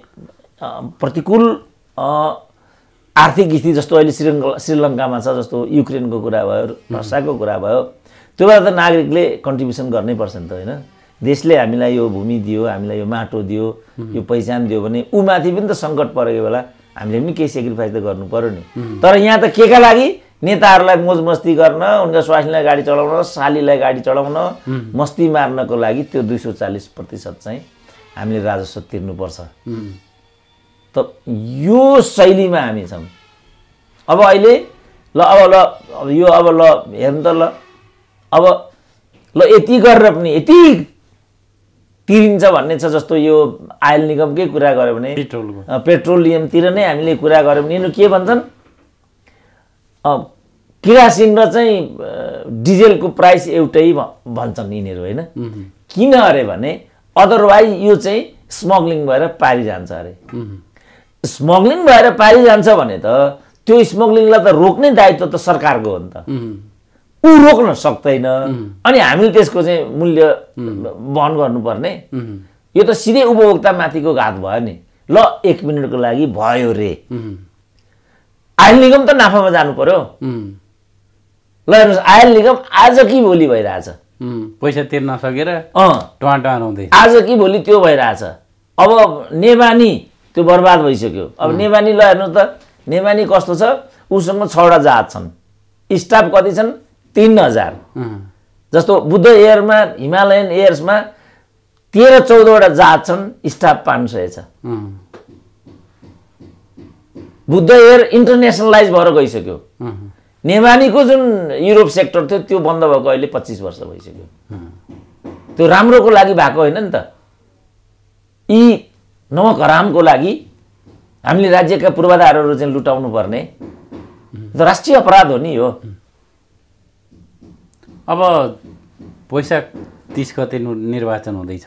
प्रतिकूल आर्थिक स्थिति जस्तो अहिले श्रीलङ्का श्रीलङ्कामा छ जस्तो युक्रेनको कुरा भयो रसियाको कुरा भयो त्यो त्योबाट त नागरिकले कन्ट्रिब्युसन गर्नै पर्छ नि त होइन देशले हामीलाई यो भूमि दियो हामीलाई यो माटो दियो यो पहिचान दियो भने ऊ माथि पनि त सङ्कट परेको बेला हामीले पनि केही सेक्रिफाइस त गर्नु पऱ्यो नि तर यहाँ त केका लागि नेताहरूलाई मोज मस्ती गर्न उनका स्वास्नीलाई गाडी चढाउन सालीलाई गाडी चढाउन मस्ती मार्नको लागि त्यो दुई सौ चालिस प्रतिशत चाहिँ हामीले राजस्व तिर्नुपर्छ त यो शैलीमा हामी छौँ अब अहिले ल अब ल अब यो अब ल हेर्नु त ल अब ल यति गरेर पनि यति तिरिन्छ भन्ने छ जस्तो यो आयल निगमकै कुरा गऱ्यो भने पेट्रोल पेट्रोलियमतिर नै हामीले कुरा गऱ्यो भने यिनीहरू के भन्छन् किरासिन र चाहिँ डिजेलको प्राइस एउटै भन्छन् यिनीहरू होइन किन अरे भने अदरवाइज यो चाहिँ स्मग्लिङ भएर पारिजान्छ अरे स्मग्लिङ भएर पारिजान्छ भने त त्यो स्मग्लिङलाई त रोक्ने दायित्व त सरकारको हो नि त ऊ रोक्न सक्दैन अनि हामीले त्यसको चाहिँ मूल्य वहन गर्नुपर्ने यो त सिधै उपभोक्ता उपभोक्तामाथिको घात भयो नि ल एक मिनटको लागि भयो रे आयल निगम त नाफामा जानु पर्यो ल हेर्नुहोस् आयल निगम आज कि भोलि भइरहेछ पैसा तिर्न सकेर आज कि भोलि त्यो भइरहेछ अब नेवानी त्यो बर्बाद भइसक्यो अब नेवानी ल हेर्नु त नेवानी कस्तो छ उसँग छवटा जहाज छन् स्टाफ कति छन् तिन हजार जस्तो बुद्ध एयरमा हिमालयन एयर्समा तेह्र चौधवटा जहाज छन् स्टाफ पाँच सय छ बुद्ध एयर इन्टरनेसनलाइज भएर गइसक्यो नेवानीको जुन युरोप सेक्टर थियो त्यो बन्द भएको अहिले पच्चिस वर्ष भइसक्यो त्यो राम्रोको लागि भएको होइन नि त यी हरामको लागि हामीले राज्यका पूर्वाधारहरू चाहिँ लुटाउनु पर्ने त राष्ट्रिय अपराध हो नि हो अब वैशाख तिस गते निर्वाचन हुँदैछ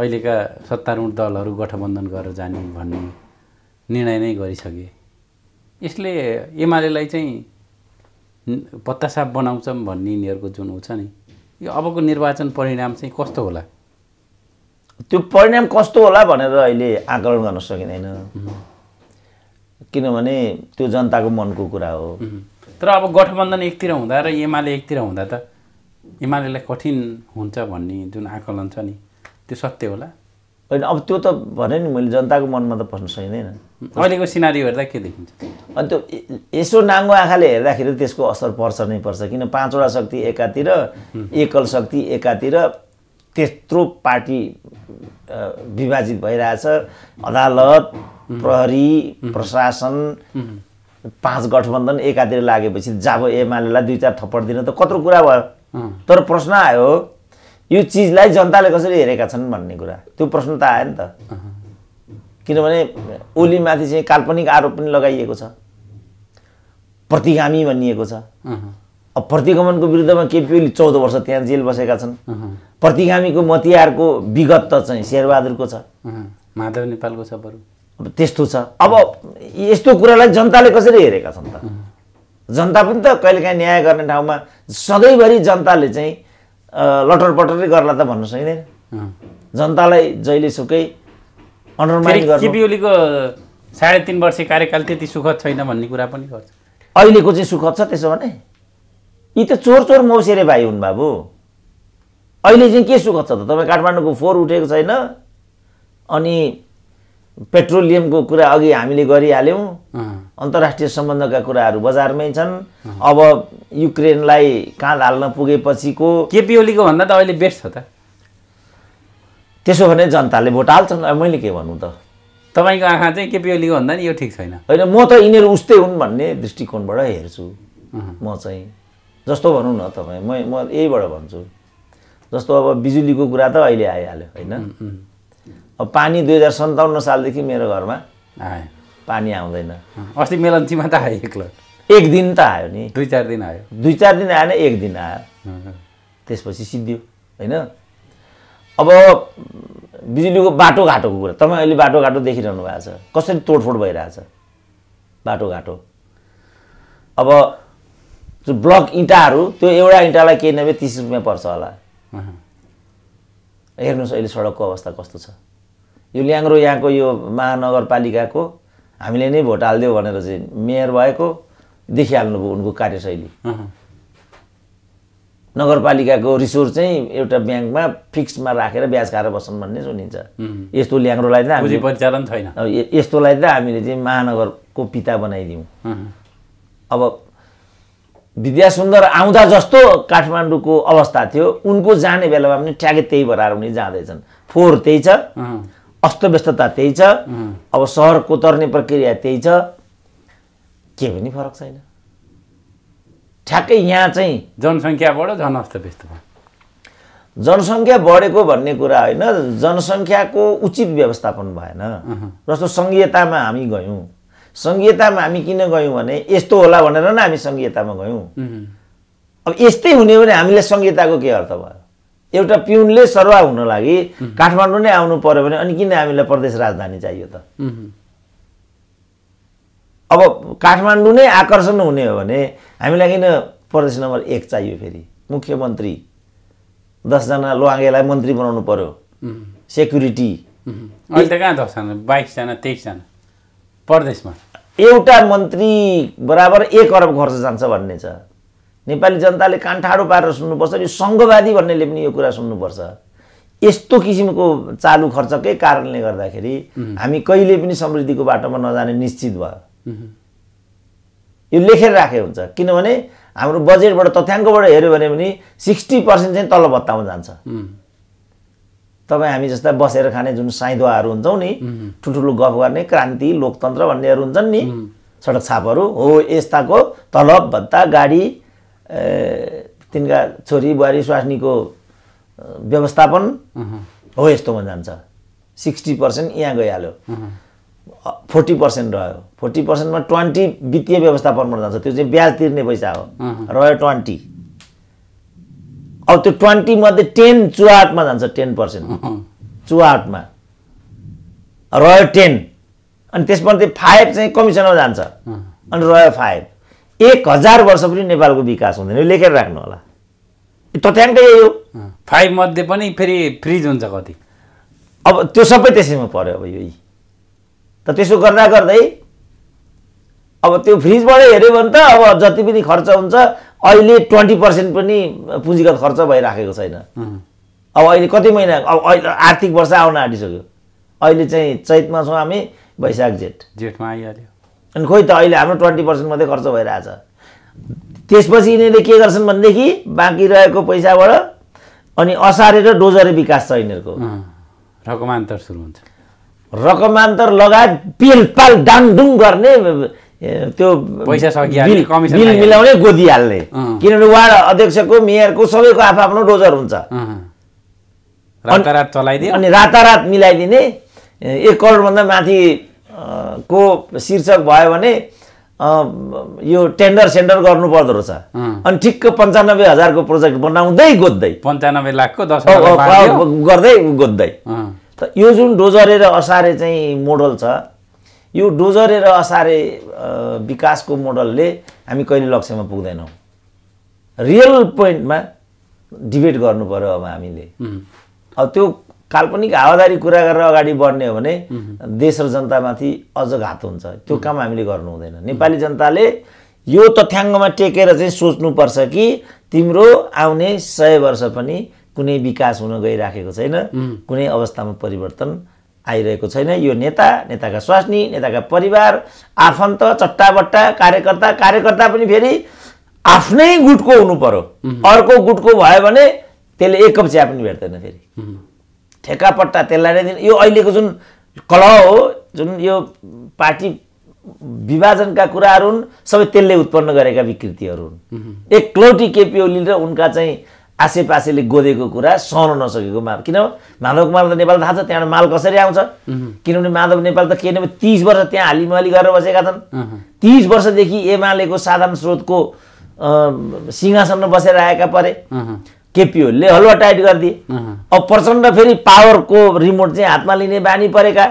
अहिलेका सत्तारूढ दलहरू गठबन्धन गरेर जाने भन्ने निर्णय नै गरिसके यसले एमालेलाई चाहिँ पत्तासाप बनाउँछौँ भन्ने यिनीहरूको जुन हुन्छ नि यो अबको निर्वाचन परिणाम चाहिँ कस्तो होला त्यो परिणाम कस्तो होला भनेर अहिले आकलन गर्न सकिँदैन किनभने त्यो जनताको मनको कुरा हो तर अब गठबन्धन एकतिर हुँदा र एमाले एकतिर हुँदा त एमालेलाई कठिन हुन्छ भन्ने जुन आकलन छ नि त्यो सत्य होला होइन अब त्यो त भने नि मैले जनताको मनमा त पस्न सकिँदैन अहिलेको सिनारी हेर्दा के देखिन्छ अनि त्यो यसो नाङ्गो आँखाले हेर्दाखेरि त्यसको असर पर्छ नै पर्छ किन पाँचवटा शक्ति एकातिर एकल शक्ति एकातिर त्यत्रो पार्टी विभाजित भइरहेछ अदालत प्रहरी प्रशासन पाँच गठबन्धन एकातिर लागेपछि जाब एमालेलाई दुई चार थप्पड दिन त कत्रो कुरा भयो तर प्रश्न आयो यो चिजलाई जनताले कसरी हेरेका छन् भन्ने कुरा त्यो प्रश्न त आयो नि त किनभने ओलीमाथि चाहिँ काल्पनिक आरोप पनि लगाइएको छ प्रतिगामी भनिएको छ अब प्रतिगमनको विरुद्धमा केपी ओली चौध वर्ष त्यहाँ जेल बसेका छन् प्रतिगामीको मतियारको विगत त चाहिँ शेरबहादुरको छ माधव नेपालको छ बरु अब त्यस्तो छ अब यस्तो कुरालाई जनताले कसरी हेरेका छन् त जनता पनि त कहिलेकाहीँ न्याय गर्ने ठाउँमा सधैँभरि जनताले चाहिँ लटरपटरै गर्ला त भन्न सकिँदैन जनतालाई जहिलेसुकै अनुमान गर्छ केपिओलीको साढे तिन वर्ष कार्यकाल त्यति सुखद छैन भन्ने कुरा पनि गर्छ अहिलेको चाहिँ सुखद छ त्यसो भने यी त चोर चोर मौसेरे भाइ हुन् बाबु अहिले चाहिँ के सुख छ त तपाईँ काठमाडौँको फोहोर उठेको छैन अनि पेट्रोलियमको कुरा अघि हामीले गरिहाल्यौँ अन्तर्राष्ट्रिय सम्बन्धका कुराहरू बजारमै छन् अब युक्रेनलाई काँध हाल्न पुगेपछिको केपी ओलीको भन्दा त अहिले बेस्ट छ त त्यसो भने जनताले भोट हाल्छन् मैले के भन्नु त तपाईँको आँखा चाहिँ केपी ओलीको भन्दा नि यो ठिक छैन होइन म त यिनीहरू उस्तै हुन् भन्ने दृष्टिकोणबाट हेर्छु म चाहिँ जस्तो भनौँ न तपाईँ म म यहीबाट भन्छु जस्तो अब बिजुलीको कुरा त अहिले आइहाल्यो होइन अब पानी दुई हजार सन्ताउन्न सालदेखि मेरो घरमा आयो पानी आउँदैन अस्ति मेलन्चीमा त आयो एक्लो एक दिन त आयो नि दुई चार दिन आयो दुई चार दिन आएन एक दिन आयो त्यसपछि सिद्धियो होइन अब बिजुलीको बाटोघाटोको कुरा तपाईँ अहिले बाटोघाटो देखिरहनु भएको छ कसरी तोडफोड भइरहेछ बाटोघाटो अब जो ब्लक इँटाहरू त्यो एउटा इँटालाई केही नभए तिस रुपियाँ पर्छ होला हेर्नुहोस् अहिले सडकको अवस्था कस्तो छ यो ल्याङ्रो यहाँको यो महानगरपालिकाको हामीले नै भोट हालिदियो भनेर चाहिँ मेयर भएको देखिहाल्नुभयो उनको कार्यशैली नगरपालिकाको रिसोर्स चाहिँ एउटा ब्याङ्कमा फिक्समा राखेर ब्याज खाएर बस्छन् भन्ने सुनिन्छ यस्तो ल्याङ्रोलाई त हामी छैन यस्तोलाई त हामीले चाहिँ महानगरको पिता बनाइदिउँ अब विद्या सुन्दर आउँदा जस्तो काठमाडौँको अवस्था थियो उनको जाने बेलामा पनि ठ्याके त्यही भएर उनी जाँदैछन् फोहोर त्यही छ अस्तव्यस्तता त्यही छ अब सहर कोतर्ने प्रक्रिया त्यही छ के पनि फरक छैन ठ्याक्कै यहाँ चाहिँ जनसङ्ख्याबाट झन् अस्तव्यस्त जनसङ्ख्या बढेको भन्ने कुरा होइन जनसङ्ख्याको उचित व्यवस्थापन भएन जस्तो सङ्घीयतामा हामी गयौँ सङ्घीयतामा हामी किन गयौँ भने यस्तो होला भनेर नै हामी सङ्घीयतामा गयौँ अब यस्तै हुने भने हामीले सङ्घीयताको के अर्थ भयो एउटा पिउनले सर्वा हुन लागि काठमाडौँ नै आउनु पऱ्यो भने अनि किन हामीलाई प्रदेश राजधानी चाहियो त अब काठमाडौँ नै आकर्षण हुने हो भने हामीलाई किन प्रदेश नम्बर एक चाहियो फेरि मुख्यमन्त्री दसजना लोहाङ्गेलाई मन्त्री बनाउनु पऱ्यो सेक्युरिटी अहिले त कहाँ दसजना बाइसजना तेइसजना प्रदेशमा एउटा मन्त्री बराबर एक अरब खर्च जान्छ भन्ने छ नेपाली जनताले कान्ठाडो पारेर सुन्नुपर्छ यो सङ्घवादी भन्नेले पनि यो कुरा सुन्नुपर्छ यस्तो किसिमको चालु खर्चकै कारणले गर्दाखेरि हामी कहिले पनि समृद्धिको बाटोमा नजाने निश्चित भयो यो लेखेर राखे हुन्छ किनभने हाम्रो बजेटबाट तथ्याङ्कबाट हेऱ्यो भने पनि सिक्सटी पर्सेन्ट चाहिँ तल भत्तामा जान्छ तपाईँ हामी जस्ता बसेर खाने जुन साइदुवाहरू हुन्छौँ नि ठुल्ठुलो गफ गर्ने क्रान्ति लोकतन्त्र भन्नेहरू हुन्छन् नि सडक छापहरू हो यस्ताको तलब भत्ता गाडी तिनका छोरी बुहारी स्वास्नीको व्यवस्थापन हो यस्तोमा जान्छ सिक्सटी पर्सेन्ट यहाँ गइहाल्यो फोर्टी पर्सेन्ट रह्यो फोर्टी पर्सेन्टमा ट्वेन्टी वित्तीय व्यवस्थापनमा जान्छ त्यो चाहिँ ब्याज तिर्ने पैसा हो रह्यो ट्वेन्टी अब त्यो ट्वेन्टी मध्ये टेन चुहाटमा जान्छ टेन पर्सेन्ट चुहाटमा रह्यो टेन अनि त्यसमध्ये फाइभ चाहिँ कमिसनमा जान्छ अनि रह्यो फाइभ एक हजार वर्ष पनि नेपालको विकास हुँदैन यो लेखेर राख्नु होला तथ्याङ्क यही हो फाइभ मध्ये पनि फेरि फ्रिज हुन्छ कति अब त्यो सबै त्यसैमा पऱ्यो अब यही त त्यसो गर्दा गर्दै अब त्यो फ्रिजबाटै हेऱ्यो भने त अब जति पनि खर्च हुन्छ अहिले ट्वेन्टी पर्सेन्ट पनि पुँजीगत खर्च भइराखेको छैन अब अहिले कति महिना अब अहिले आर्थिक वर्ष आउन आँटिसक्यो अहिले चाहिँ चैतमा छौँ हामी वैशाख जेठ जेठमा आइहाल्यो अनि खोइ त अहिले हाम्रो ट्वेन्टी पर्सेन्ट मात्रै खर्च भइरहेछ त्यसपछि यिनीहरूले के गर्छन् भनेदेखि बाँकी रहेको पैसाबाट अनि असारे र डोजरे विकास छ यिनीहरूको रकमान्तर सुरु हुन्छ रकमान्तर लगायत पिलपाल डाङडुङ गर्ने त्यो पैसा बिल मिलाउने गोदिहाल्ने किनभने वार्ड अध्यक्षको मेयरको सबैको आफ्नो डोजर हुन्छ रातारात अनि रातारात मिलाइदिने एक करोडभन्दा माथि को शीर्षक भयो भने यो टेन्डर सेन्डर गर्नु पर्दो रहेछ अनि ठिक्क पन्चानब्बे हजारको प्रोजेक्ट बनाउँदै गोद्दै पन्चानब्बे लाखको दस गर्दै गोद्दै त यो जुन डोजरेर असारे चाहिँ मोडल छ यो डोजरे र असारे विकासको मोडलले हामी कहिले लक्ष्यमा पुग्दैनौँ रियल पोइन्टमा डिबेट गर्नु पऱ्यो अब हामीले अब त्यो काल्पनिक हावादारी कुरा गरेर अगाडि बढ्ने हो भने देश र जनतामाथि अझ घात हुन्छ त्यो काम हामीले गर्नु हुँदैन नेपाली जनताले यो तथ्याङ्गमा टेकेर चाहिँ सोच्नुपर्छ कि तिम्रो आउने सय वर्ष पनि कुनै विकास हुन गइराखेको छैन कुनै अवस्थामा परिवर्तन आइरहेको छैन यो नेता नेताका स्वास्नी नेताका परिवार आफन्त चट्टाबट्टा कार्यकर्ता कार्यकर्ता पनि फेरि आफ्नै गुटको हुनु पर्यो अर्को गुटको भयो भने त्यसले एक कप चिया पनि भेट्दैन फेरि ठेकापट्टा त्यसलाई नै यो अहिलेको जुन कलह हो जुन यो पार्टी विभाजनका कुराहरू हुन् सबै त्यसले उत्पन्न गरेका विकृतिहरू हुन् एक केपी ओली र उनका चाहिँ आसेपासेले गोदेको कुरा सहन नसकेको माल किन माधव कुमार त नेपाल थाहा छ त्यहाँबाट माल कसरी आउँछ किनभने माधव नेपाल त के भने तिस वर्ष त्यहाँ हालिमहाली गरेर बसेका छन् तिस वर्षदेखि एमालेको साधारण स्रोतको सिंहासनमा बसेर आएका परे केपिओले हलुवा टाइट गरिदिए अब प्रचण्ड फेरि पावरको रिमोट चाहिँ हातमा लिने बानी परेका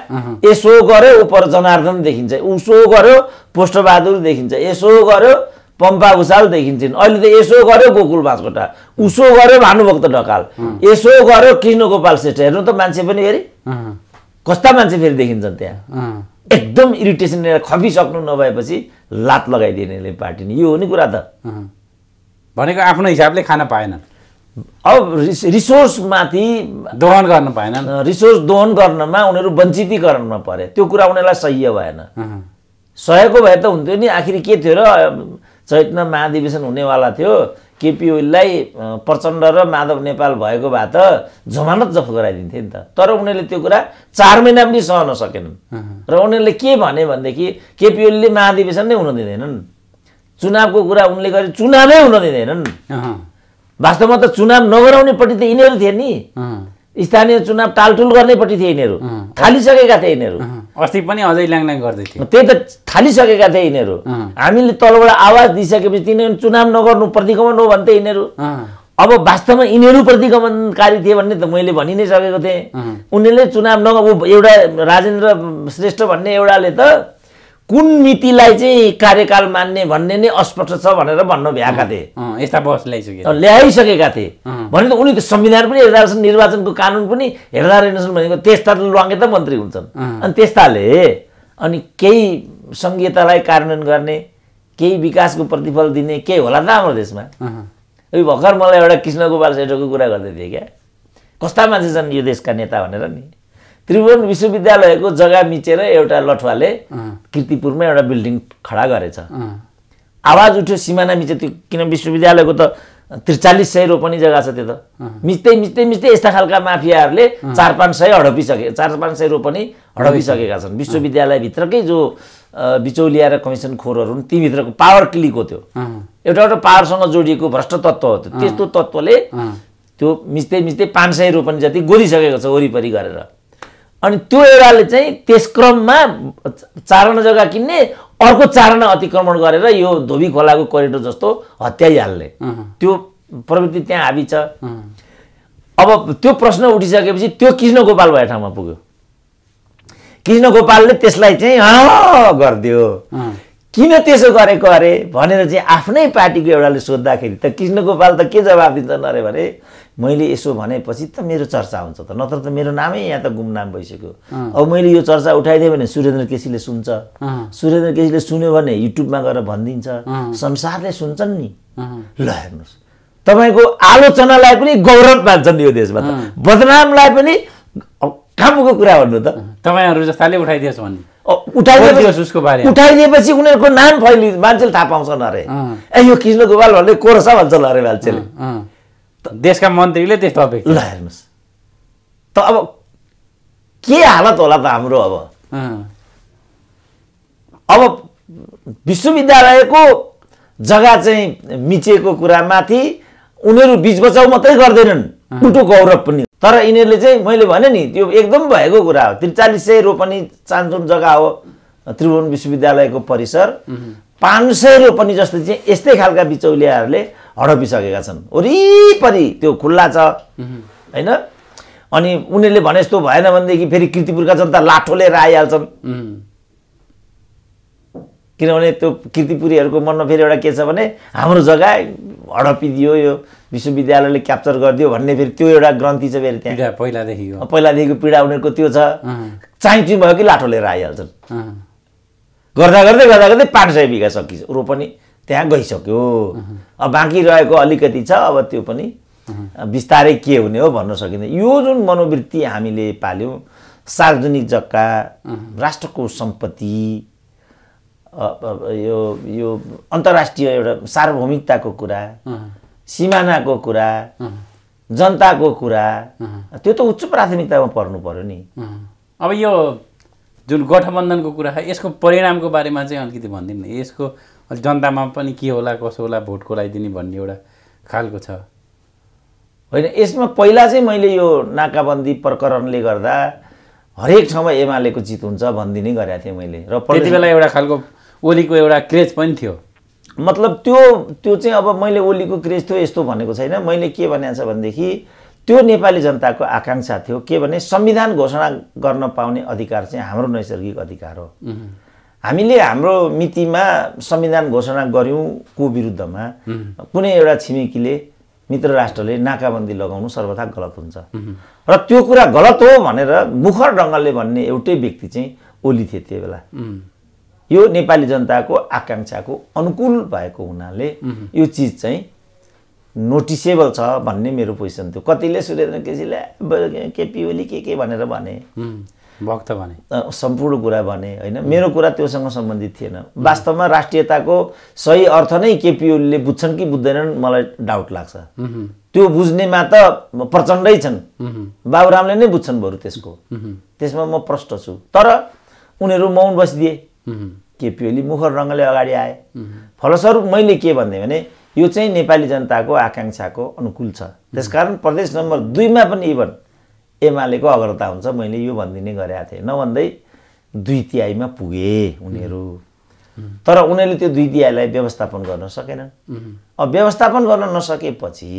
यसो गर्यो उप जनार्दन देखिन्छ उसो गर्यो पोस्टबहादुर देखिन्छ यसो गर्यो पम्पा उसाल देखिन्छन् अहिले त यसो गर्यो गोकुल बाँसकोटा उसो गर्यो भानुभक्त ढकाल यसो गर्यो कृष्ण गोपाल श्रेष्ठ हेर्नु त मान्छे पनि हेरे कस्ता मान्छे फेरि देखिन्छन् त्यहाँ एकदम इरिटेसन लिएर खपिसक्नु नभएपछि लात लगाइदिने पार्टीले यो हो नि कुरा त भनेको आफ्नो हिसाबले खान पाएनन् अब रिस रिसोर्समाथि दोहन गर्न पाएन रिसोर्स दोहन गर्नमा उनीहरू वञ्चितीकरणमा परे त्यो कुरा उनीहरूलाई सह्य भएन सहयोग भए त हुन्थ्यो नि आखिर के थियो र चैतमा महाधिवेशन हुनेवाला थियो केपी ओलीलाई प्रचण्ड र माधव नेपाल भएको भए त जमानत जफ गराइदिन्थे नि त तर उनीहरूले त्यो कुरा चार महिना पनि सहन सकेनन् र उनीहरूले के भने भनेदेखि केपी ओलीले महाधिवेशन नै हुन दिँदैनन् चुनावको कुरा उनले गरे चुनावै हुन दिँदैनन् वास्तवमा त चुनाव नगराउनेपट्टि त यिनीहरू थिए नि स्थानीय चुनाव टालटुल गर्नेपट्टि थिए यिनीहरू थालिसकेका थिए यिनीहरू अस्ति पनि अझै ल्याङल्याङ गर्दै थियो त्यही त थालिसकेका थिए यिनीहरू हामीले तलबाट आवाज दिइसकेपछि तिनीहरू चुनाव नगर्नु प्रतिगमन हो भन्थे यिनीहरू अब वास्तवमा यिनीहरू प्रतिगमनकारी थिए भन्ने त मैले भनि नै सकेको थिएँ उनीहरूले चुनाव नगर एउटा राजेन्द्र श्रेष्ठ भन्ने एउटाले त कुन मितिलाई चाहिँ कार्यकाल मान्ने भन्ने नै अस्पष्ट छ भनेर भन्न भ्याएका थिए यस्ता बस ल्याइसके ल्याइसकेका थिए भने त उनी त संविधान पनि हेर्दा रहेछन् निर्वाचनको कानुन पनि हेर्दा रहेनछन् भनेको त्यस्ता लङ्गे त मन्त्री हुन्छन् अनि त्यस्ताले अनि केही सङ्घीयतालाई कार्यान्वयन गर्ने केही विकासको प्रतिफल दिने केही होला त हाम्रो देशमा अब भर्खर मलाई एउटा कृष्ण गोपाल श्रेष्ठको कुरा गर्दै थिएँ क्या कस्ता मान्छे छन् यो देशका नेता भनेर नि त्रिभुवन विश्वविद्यालयको जग्गा मिचेर एउटा लठुवाले किर्तिपुरमा एउटा बिल्डिङ खडा गरेछ आवाज उठ्यो सिमाना मिचे त्यो किन विश्वविद्यालयको त त्रिचालिस सय रोपनी जग्गा छ त्यो त मिच्दै मिच्दै मिच्दै यस्ता खालका माफियाहरूले चार पाँच सय हडपिसके चार पाँच सय रोपनी हडपिसकेका छन् विश्वविद्यालयभित्रकै जो बिचौलिया र कमिसन खोरहरू हुन् तीभित्रको पावर क्लिक हो त्यो एउटा एउटा पावरसँग जोडिएको भ्रष्ट तत्त्व हो त्यो त्यस्तो तत्त्वले त्यो मिच्दै मिच्दै पाँच सय रोपनी जति गोदिसकेको छ वरिपरि गरेर अनि त्यो एउटाले चाहिँ त्यस क्रममा चारणा जग्गा किन्ने अर्को चारणा अतिक्रमण गरेर यो धोबी खोलाको करिडोर जस्तो हत्याइहाल्ने त्यो प्रवृत्ति त्यहाँ हाबी छ अब त्यो प्रश्न उठिसकेपछि त्यो कृष्ण गोपाल भए ठाउँमा पुग्यो कृष्ण गोपालले त्यसलाई चाहिँ गरिदियो किन त्यसो गरेको अरे भनेर चाहिँ आफ्नै पार्टीको एउटाले सोद्धाखेरि त कृष्ण गोपाल त के जवाब दिन्छन् अरे भने मैले यसो भनेपछि त मेरो चर्चा हुन्छ त नत्र त मेरो नामै यहाँ त गुमनाम भइसक्यो अब मैले यो चर्चा उठाइदिएँ भने सुरेन्द्र केसीले सुन्छ सुरेन्द्र केसीले सुन्यो भने युट्युबमा गएर भनिदिन्छ संसारले सुन्छन् नि ल हेर्नुहोस् तपाईँको आलोचनालाई पनि गौरव मान्छन् यो देशमा त बदनामलाई पनि कामको कुरा भन्नु त तपाईँहरू जस्ताले उठाइदिएछ भन्नु उठाइदिएपछि उनीहरूको नाम फैलि मान्छेले थाहा पाउँछन् अरे ए यो कृष्ण गोपाल भन्ने कोरसा भन्छ अरे मान्छेले देशका मन्त्रीले त्यस्तो अपेक्षा ल हेर्नुहोस् त अब के हालत होला त हाम्रो अब अब विश्वविद्यालयको जग्गा चाहिँ मिचेको कुरामाथि उनीहरू बिच बचाउ मात्रै गर्दैनन् टुटो गौरव पनि तर यिनीहरूले चाहिँ मैले भने नि त्यो एकदम भएको कुरा हो त्रिचालिस सय रोपनी चान्चोन जग्गा हो त्रिभुवन विश्वविद्यालयको परिसर पाँच सय रोपनी जस्तो चाहिँ यस्तै खालका बिचौलियाहरूले हडपिसकेका छन् वरिपरि त्यो खुल्ला छ होइन अनि उनीहरूले भने जस्तो भएन भनेदेखि फेरि किर्तिपुरका जनता लाठो लिएर आइहाल्छन् किनभने त्यो किर्तिपुरीहरूको मनमा फेरि एउटा के छ भने हाम्रो जग्गा हडपिदियो यो विश्वविद्यालयले क्याप्चर गरिदियो भन्ने फेरि त्यो एउटा ग्रन्थी छ फेरि त्यहाँ पहिलादेखि पहिलादेखिको पीडा उनीहरूको त्यो छ चाहिँ भयो कि लाठो लिएर आइहाल्छन् गर्दा गर्दै गर्दा गर्दै पाँच सय बिघा रो रोपनी त्यहाँ गइसक्यो अब बाँकी रहेको अलिकति छ अब त्यो पनि बिस्तारै के हुने हो भन्न सकिँदैन यो जुन मनोवृत्ति हामीले पाल्यौँ सार्वजनिक जग्गा राष्ट्रको सम्पत्ति यो यो अन्तर्राष्ट्रिय एउटा सार्वभौमिकताको कुरा सिमानाको कुरा जनताको कुरा त्यो त उच्च प्राथमिकतामा पर्नु पर्यो नि अब यो जुन गठबन्धनको कुरा छ यसको परिणामको बारेमा चाहिँ अलिकति भनिदिनु न यसको अलिक जनतामा पनि के होला कसो होला भोट दिने भन्ने एउटा खालको छ होइन यसमा पहिला चाहिँ मैले यो नाकाबन्दी प्रकरणले गर्दा हरेक ठाउँमा एमालेको जित हुन्छ भनिदिने गरेको थिएँ मैले र त्यति बेला एउटा खालको ओलीको एउटा क्रेज पनि थियो मतलब त्यो त्यो चाहिँ अब मैले ओलीको क्रेज थियो यस्तो भनेको छैन मैले के भनेको छ भनेदेखि त्यो नेपाली जनताको आकाङ्क्षा थियो के भने संविधान घोषणा गर्न पाउने अधिकार चाहिँ हाम्रो नैसर्गिक अधिकार हो हामीले हाम्रो मितिमा संविधान घोषणा को विरुद्धमा कुनै एउटा छिमेकीले मित्र राष्ट्रले नाकाबन्दी लगाउनु सर्वथा गलत हुन्छ र त्यो कुरा गलत हो भनेर मुखर ढङ्गले भन्ने एउटै व्यक्ति चाहिँ ओली थिए त्यो बेला यो नेपाली जनताको आकाङ्क्षाको अनुकूल भएको हुनाले यो चिज चाहिँ नोटिसेबल छ भन्ने मेरो पोजिसन थियो कतिले सुरेन्द्र केसीले केपी ओली के के भनेर भने भक्त भने सम्पूर्ण कुरा भने होइन मेरो कुरा त्योसँग सम्बन्धित थिएन वास्तवमा राष्ट्रियताको सही अर्थ नै केपी ओलीले बुझ्छन् कि बुझ्दैनन् मलाई डाउट लाग्छ त्यो बुझ्नेमा त प्रचण्डै छन् बाबुरामले नै बुझ्छन् बरु त्यसको त्यसमा म प्रष्ट छु तर उनीहरू मौन बसिदिए केपी ओली मुखर रङ्गले अगाडि आए फलस्वरूप मैले के भन्दै भने यो चाहिँ नेपाली जनताको आकाङ्क्षाको अनुकूल छ त्यसकारण प्रदेश नम्बर दुईमा पनि इभन एमालेको अग्रता हुन्छ मैले यो भनिदिने गरेका थिएँ नभन्दै दुई तिहाईमा पुगे उनीहरू तर उनीहरूले त्यो दुई तिहाईलाई व्यवस्थापन गर्न सकेनन् अब व्यवस्थापन गर्न नसकेपछि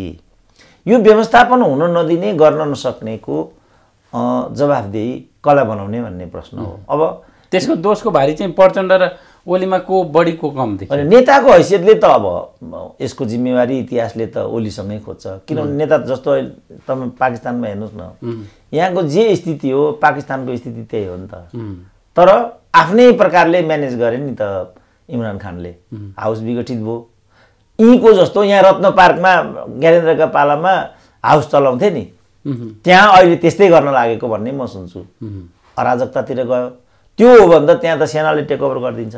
यो व्यवस्थापन हुन नदिने गर्न नसक्नेको जवाफदेही कला बनाउने भन्ने प्रश्न हो अब त्यसको दोषको भारी चाहिँ प्रचण्ड र ओलीमा को बढी को कम थियो नेताको हैसियतले त अब यसको जिम्मेवारी इतिहासले त ओलीसँगै खोज्छ किनभने नेता जस्तो तपाईँ पाकिस्तानमा हेर्नुहोस् न यहाँको जे स्थिति हो पाकिस्तानको स्थिति त्यही हो नि त तर आफ्नै प्रकारले म्यानेज गरे नि त इमरान खानले हाउस विघटित भयो यहीँको जस्तो यहाँ रत्न पार्कमा ज्ञानेन्द्रका पालामा हाउस चलाउँथे नि त्यहाँ अहिले त्यस्तै गर्न लागेको भन्ने म सुन्छु अराजकतातिर गयो त्यो हो भने त त्यहाँ त सेनाले टेकओभर गरिदिन्छ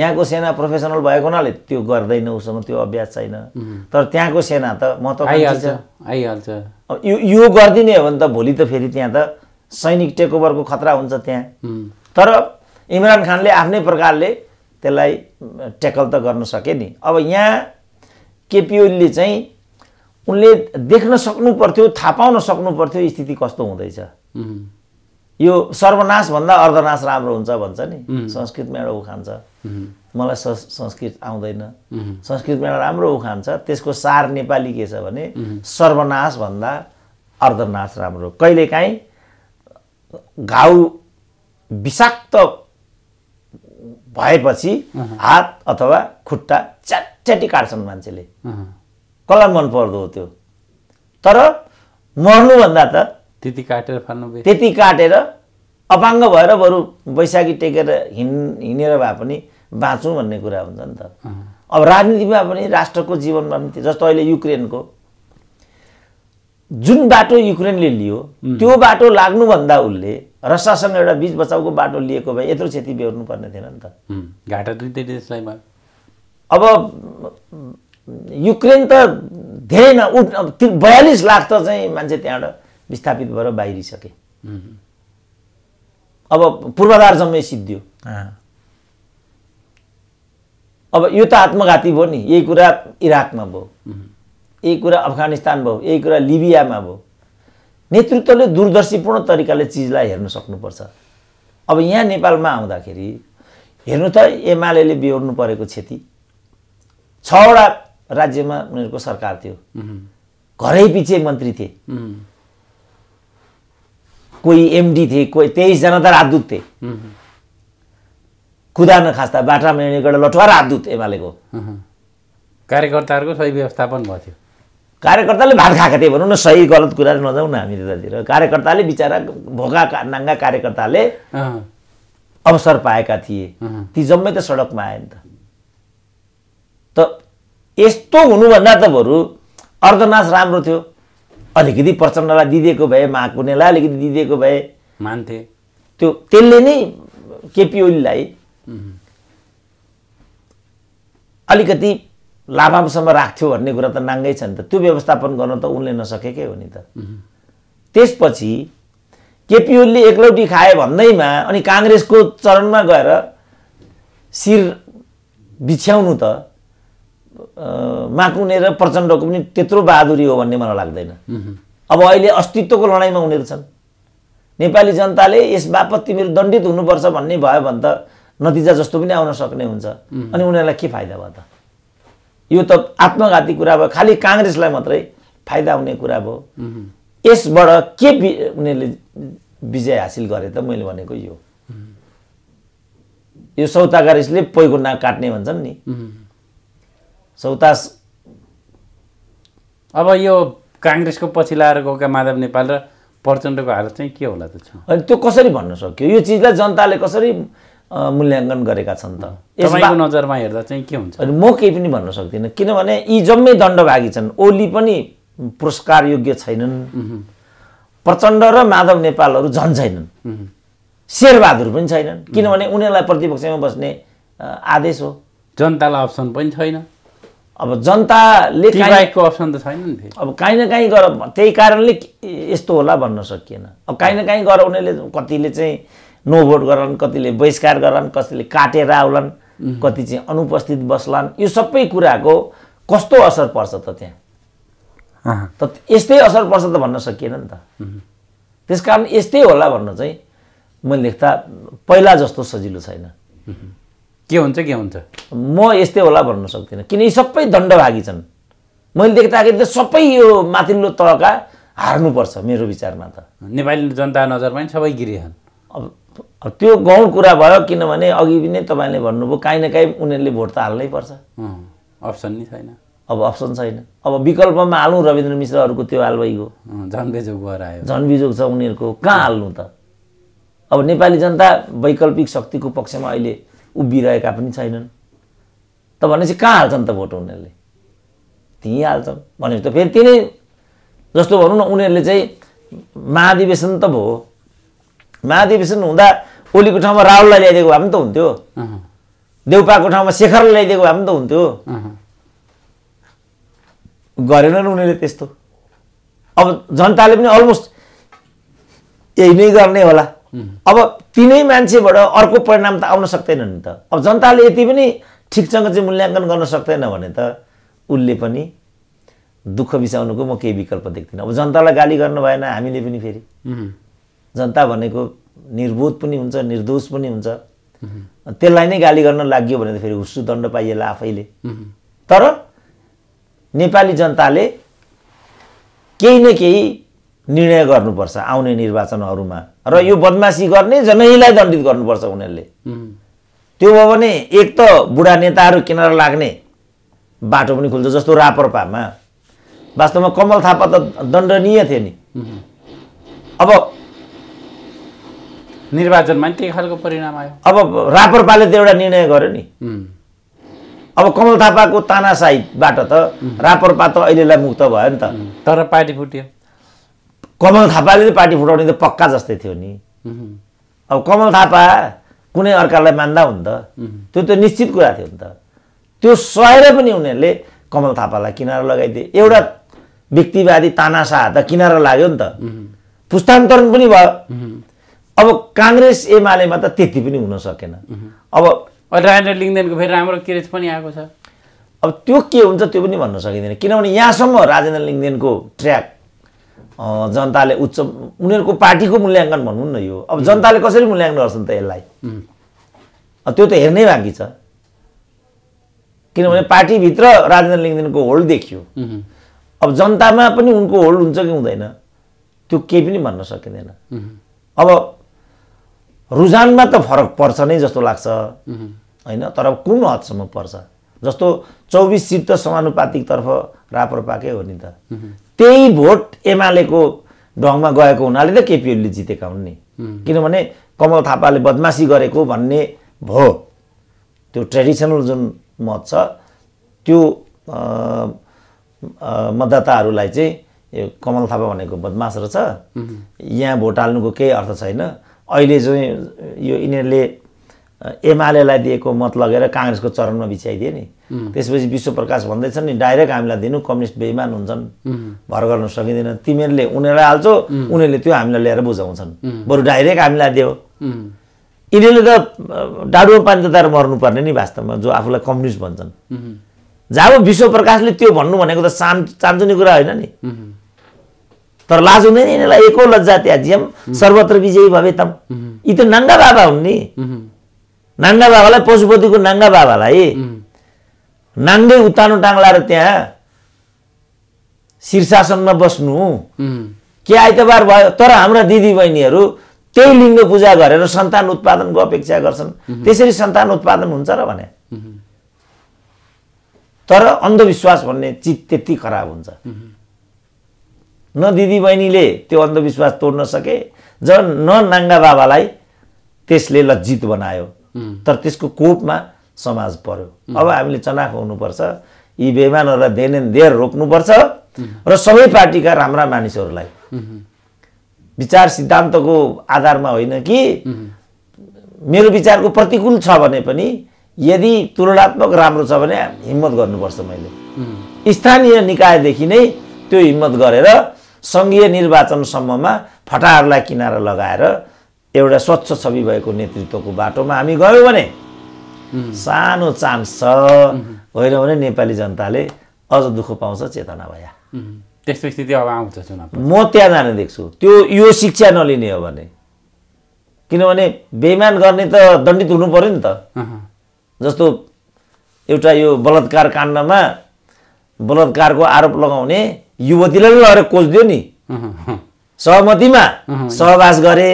यहाँको सेना प्रोफेसनल भएको हुनाले त्यो गर्दैन उसँग त्यो अभ्यास छैन तर त्यहाँको सेना त म त आइहाल्छ आइहाल्छ यो यो गरिदिने हो भने त भोलि त फेरि त्यहाँ त सैनिक टेकओभरको खतरा हुन्छ त्यहाँ तर इमरान खानले आफ्नै प्रकारले त्यसलाई ट्याकल त गर्न सके नि अब यहाँ केपिओलीले चाहिँ उनले देख्न सक्नु पर्थ्यो थाहा पाउन सक्नु पर्थ्यो स्थिति कस्तो हुँदैछ यो सर्वनाशभन्दा अर्धनाश राम्रो हुन्छ भन्छ नि संस्कृतमा एउटा उखान छ मलाई संस्कृत आउँदैन संस्कृतमा एउटा राम्रो उखान छ त्यसको सार नेपाली के छ भने सर्वनाशभन्दा अर्धनाश राम्रो कहिलेकाहीँ घाउ विषाक्त भएपछि हात अथवा खुट्टा च्याटी काट्छन् मान्छेले कसलाई मन पर्दो हो त्यो तर मर्नुभन्दा त त्यति काटेर फाल्नु त्यति काटेर अपाङ्ग भएर बरु वैशाखी टेकेर हिँड हिँडेर भए पनि बाँचौँ भन्ने कुरा हुन्छ नि त अब राजनीतिमा पनि राष्ट्रको जीवनमा पनि जस्तो अहिले युक्रेनको जुन बाटो युक्रेनले लियो त्यो बाटो लाग्नुभन्दा उसले रसासँग एउटा बिच बचाउको बाटो लिएको भए यत्रो क्षति बेहोर्नु पर्ने थिएन नि त घाटा दुई देशलाई अब युक्रेन त धेरै न बयालिस लाख त चाहिँ मान्छे त्यहाँबाट विस्थापित भएर बाहिरिसके अब पूर्वाधार जम्मै सिद्धियो अब यो त आत्मघाती भयो नि यही कुरा इराकमा भयो यही कुरा अफगानिस्तान भयो यही कुरा लिबियामा भयो नेतृत्वले दूरदर्शीपूर्ण तरिकाले चिजलाई हेर्न सक्नुपर्छ अब यहाँ नेपालमा आउँदाखेरि हेर्नु त एमाले बिहोर्नु परेको क्षति छवटा राज्यमा उनीहरूको सरकार थियो घरै पछि मन्त्री थिए कोही एमडी थिए कोही तेइसजना त राजदूत थिए खुदा नखास्ता बाटामा एउटा लठुवा राजदूत एमालेको कार्यकर्ताहरूको सही व्यवस्थापन भएको थियो कार्यकर्ताले भात खाएको थिए भनौँ न सही गलत कुरा नजाउँ न हामी त्यतातिर कार्यकर्ताले बिचरा भोका नाङ्गा कार्यकर्ताले अवसर पाएका थिए ती जम्मै त सडकमा आए नि त त यस्तो हुनुभन्दा त बरु अर्धनाश राम्रो थियो अलिकति प्रचण्डलाई दिदिएको भए महाकुनेलाई अलिकति दिइदिएको भए मान्थे त्यो त्यसले नै केपी ओलीलाई अलिकति लाभांशमा राख्थ्यो भन्ने कुरा त नाङ्गै छ नि त त्यो व्यवस्थापन गर्न त उनले नसकेकै हो नि त त्यसपछि केपी ओलीले एकलौटी खाए भन्दैमा अनि काङ्ग्रेसको चरणमा गएर शिर बिछ्याउनु त माकुने र प्रचण्डको पनि त्यत्रो बहादुरी हो भन्ने मलाई लाग्दैन अब अहिले अस्तित्वको लडाइँमा उनीहरू छन् नेपाली जनताले यस बापत तिमीहरू दण्डित हुनुपर्छ भन्ने भयो भने त नतिजा जस्तो पनि आउन सक्ने हुन्छ अनि उनीहरूलाई के फाइदा भयो त यो त आत्मघाती कुरा भयो खालि काङ्ग्रेसलाई मात्रै फाइदा हुने कुरा भयो यसबाट के उनीहरूले विजय हासिल गरे त मैले भनेको यो यो सौतागारिसले पैको नाक काट्ने भन्छन् नि सौतास अब यो काङ्ग्रेसको पछि लाएर गएका माधव नेपाल र प्रचण्डको हालत चाहिँ के होला त छ अनि त्यो कसरी भन्न सक्यो यो चिजलाई जनताले कसरी मूल्याङ्कन गरेका छन् त यसको नजरमा हेर्दा चाहिँ के हुन्छ अनि म केही पनि भन्न सक्दिनँ किनभने यी जम्मै दण्डभागी छन् ओली पनि पुरस्कार योग्य छैनन् प्रचण्ड र माधव नेपालहरू झन् छैनन् शेरबहादुर पनि छैनन् किनभने उनीहरूलाई प्रतिपक्षमा बस्ने आदेश हो जनतालाई अप्सन पनि छैन अब जनताले अप्सन त छैन नि अब काहीँ न काहीँ गर त्यही कारणले यस्तो होला भन्न सकिएन अब काहीँ न काहीँ गर उनीहरूले कतिले चाहिँ नो भोट गरन् कतिले बहिष्कार गरन् कतिले काटेर आउलान् कति चाहिँ अनुपस्थित बस्लान् यो सबै कुराको कस्तो असर पर्छ त त्यहाँ त यस्तै असर पर्छ त भन्न सकिएन नि त त्यस कारण यस्तै होला भन्न चाहिँ मैले लेख्दा पहिला जस्तो सजिलो छैन के हुन्छ के हुन्छ म यस्तै होला भन्न सक्दिनँ किन यी सबै दण्डभागी छन् मैले देख्दाखेरि त सबै यो माथिल्लो तहका हार्नुपर्छ मेरो विचारमा त नेपाली जनता नजरमा नि सबै गिरी छन् अब त्यो गौण कुरा भयो किनभने अघि पनि तपाईँले भन्नुभयो काहीँ न काहीँ उनीहरूले भोट त हाल्नै पर्छ अप्सन नै छैन अब अप्सन छैन अब विकल्पमा हालौँ रविन्द्र मिश्रहरूको त्यो हालवाईको झन्बिजोग भएर आयो झन्बिजोग छ उनीहरूको कहाँ हाल्नु त अब नेपाली जनता वैकल्पिक शक्तिको पक्षमा अहिले उभिरहेका पनि छैनन् त भनेपछि कहाँ हाल्छन् त भोट उनीहरूले त्यहीँ हाल्छन् भनेपछि त फेरि तिनै जस्तो भनौँ न उनीहरूले चाहिँ महाधिवेशन त भयो महाधिवेशन हुँदा ओलीको ठाउँमा राहुललाई ल्याइदिएको भए पनि त हुन्थ्यो देउपाको ठाउँमा शेखरलाई ल्याइदिएको भए पनि त हुन्थ्यो गरेनन् उनीहरूले त्यस्तो अब जनताले पनि अलमोस्ट यही नै गर्ने होला अब तिनै मान्छेबाट अर्को परिणाम त आउन सक्दैन नि त अब जनताले यति पनि ठिकसँग चाहिँ मूल्याङ्कन गर्न सक्दैन भने त उसले पनि दुःख बिसाउनुको म केही विकल्प देख्दिनँ अब जनतालाई गाली गर्नु भएन हामीले पनि फेरि जनता भनेको निर्बोध पनि हुन्छ निर्दोष पनि हुन्छ त्यसलाई नै गाली गर्न लाग्यो भने त फेरि हुस्सु दण्ड पाइएला आफैले तर नेपाली जनताले केही न केही निर्णय गर्नुपर्छ आउने निर्वाचनहरूमा र यो बदमासी गर्ने जनैलाई दण्डित गर्नुपर्छ उनीहरूले त्यो भयो भने एक त बुढा नेताहरू किनेर लाग्ने बाटो पनि खुल्छ जस्तो रापरपामा वास्तवमा कमल थापा त दण्डनीय थिए नि अब निर्वाचनमा त्यही खालको परिणाम आयो अब रापरपाले त एउटा निर्णय गर्यो नि अब कमल थापाको तानासाहीबाट त रापरपा त अहिलेलाई मुक्त भयो नि त तर पार्टी फुट्यो कमल थापाले चाहिँ पार्टी फुटाउने त पक्का जस्तै थियो नि अब कमल थापा कुनै अर्कालाई मान्दा हुन् त त्यो त निश्चित कुरा थियो नि त त्यो सहेर पनि उनीहरूले कमल थापालाई किनारा लगाइदिए एउटा व्यक्तिवादी तानासा त किनारा लाग्यो नि त पुस्तान्तरण पनि भयो अब काङ्ग्रेस एमालेमा त त्यति पनि हुन सकेन अब राजेन्द्र लिङ्गदेनको फेरि राम्रो किरेज पनि आएको छ अब त्यो के हुन्छ त्यो पनि भन्न सकिँदैन किनभने यहाँसम्म राजेन्द्र लिङ्गदेनको ट्र्याक जनताले उच्च उनीहरूको पार्टीको मूल्याङ्कन भनौँ न यो अब जनताले कसरी मूल्याङ्कन गर्छन् त यसलाई त्यो त हेर्नै बाँकी छ किनभने पार्टीभित्र राजेन्द्र लिङ्गदेनको होल्ड देखियो अब जनतामा पनि उनको होल्ड हुन्छ कि हुँदैन त्यो केही पनि भन्न सकिँदैन अब रुझानमा त फरक पर्छ नै जस्तो लाग्छ होइन तर कुन हदसम्म पर्छ जस्तो चौबिस सिट त समानुपातिकतर्फ रापरपाकै हो नि त त्यही भोट एमालेको ढङ्गमा गएको हुनाले त केपिओलीले जितेका हुन् नि किनभने कमल थापाले बदमासी गरेको भन्ने भयो त्यो ट्रेडिसनल जुन मत छ त्यो मतदाताहरूलाई चाहिँ यो कमल थापा भनेको बदमास रहेछ यहाँ भोट हाल्नुको केही अर्थ छैन अहिले चाहिँ यो यिनीहरूले एमालेलाई दिएको मत लगेर काङ्ग्रेसको चरणमा बिछ्याइदिए नि त्यसपछि विश्वप्रकाश भन्दैछन् नि डाइरेक्ट हामीलाई दिनु कम्युनिस्ट बेइमान हुन्छन् भर गर्न सकिँदैन तिमीहरूले उनीहरूलाई हाल्छौ उनीहरूले त्यो हामीलाई ल्याएर बुझाउँछन् बरु डाइरेक्ट हामीलाई दियो यिनीहरूले त डाडुमा पानी तताएर मर्नुपर्ने नि वास्तवमा जो आफूलाई कम्युनिस्ट भन्छन् जब विश्वप्रकाशले त्यो भन्नु भनेको त सान चान्चुने कुरा होइन नि तर लाज हुँदैन यिनीहरूलाई एको लज्जा त्याज्यम सर्वत्र विजयी भवेतम यी त नङ्गा बाबा हुन् नि नाङ्गा बाबालाई पशुपतिको नाङ्गा बाबालाई नाङ्गै उतानो टाङ्लाएर त्यहाँ शीर्षासनमा बस्नु के आइतबार भयो तर हाम्रा दिदीबहिनीहरू त्यही लिङ्ग पूजा गरेर सन्तान उत्पादनको अपेक्षा गर्छन् त्यसरी सन्तान उत्पादन हुन्छ र भने तर अन्धविश्वास भन्ने चिज त्यति खराब हुन्छ न दिदीबहिनीले त्यो अन्धविश्वास तोड्न सके जब न नाङ्गा बाबालाई त्यसले लज्जित बनायो तर त्यसको कोपमा समाज पर्यो अब हामीले चनाखो हुनुपर्छ यी बेमानहरूलाई देनदेन रोक्नुपर्छ र सबै पार्टीका राम्रा मानिसहरूलाई विचार सिद्धान्तको आधारमा होइन कि मेरो विचारको प्रतिकूल छ भने पनि यदि तुलनात्मक राम्रो छ भने हिम्मत गर्नुपर्छ मैले स्थानीय निकायदेखि नै त्यो हिम्मत गरेर सङ्घीय निर्वाचनसम्ममा फटाहरूलाई किनारा लगाएर एउटा स्वच्छ छवि भएको नेतृत्वको बाटोमा हामी गयौँ भने सानो चान्स छ होइन भने नेपाली जनताले अझ दुःख पाउँछ चेतना भयो त्यस्तो स्थिति अब आउँछ म त्यहाँ जाने देख्छु त्यो यो शिक्षा नलिने हो भने किनभने बेमान गर्ने त दण्डित हुनु पऱ्यो नि त जस्तो एउटा यो बलात्कार काण्डमा बलात्कारको आरोप लगाउने युवतीलाई लगेर कोच दियो नि सहमतिमा सहवास गरे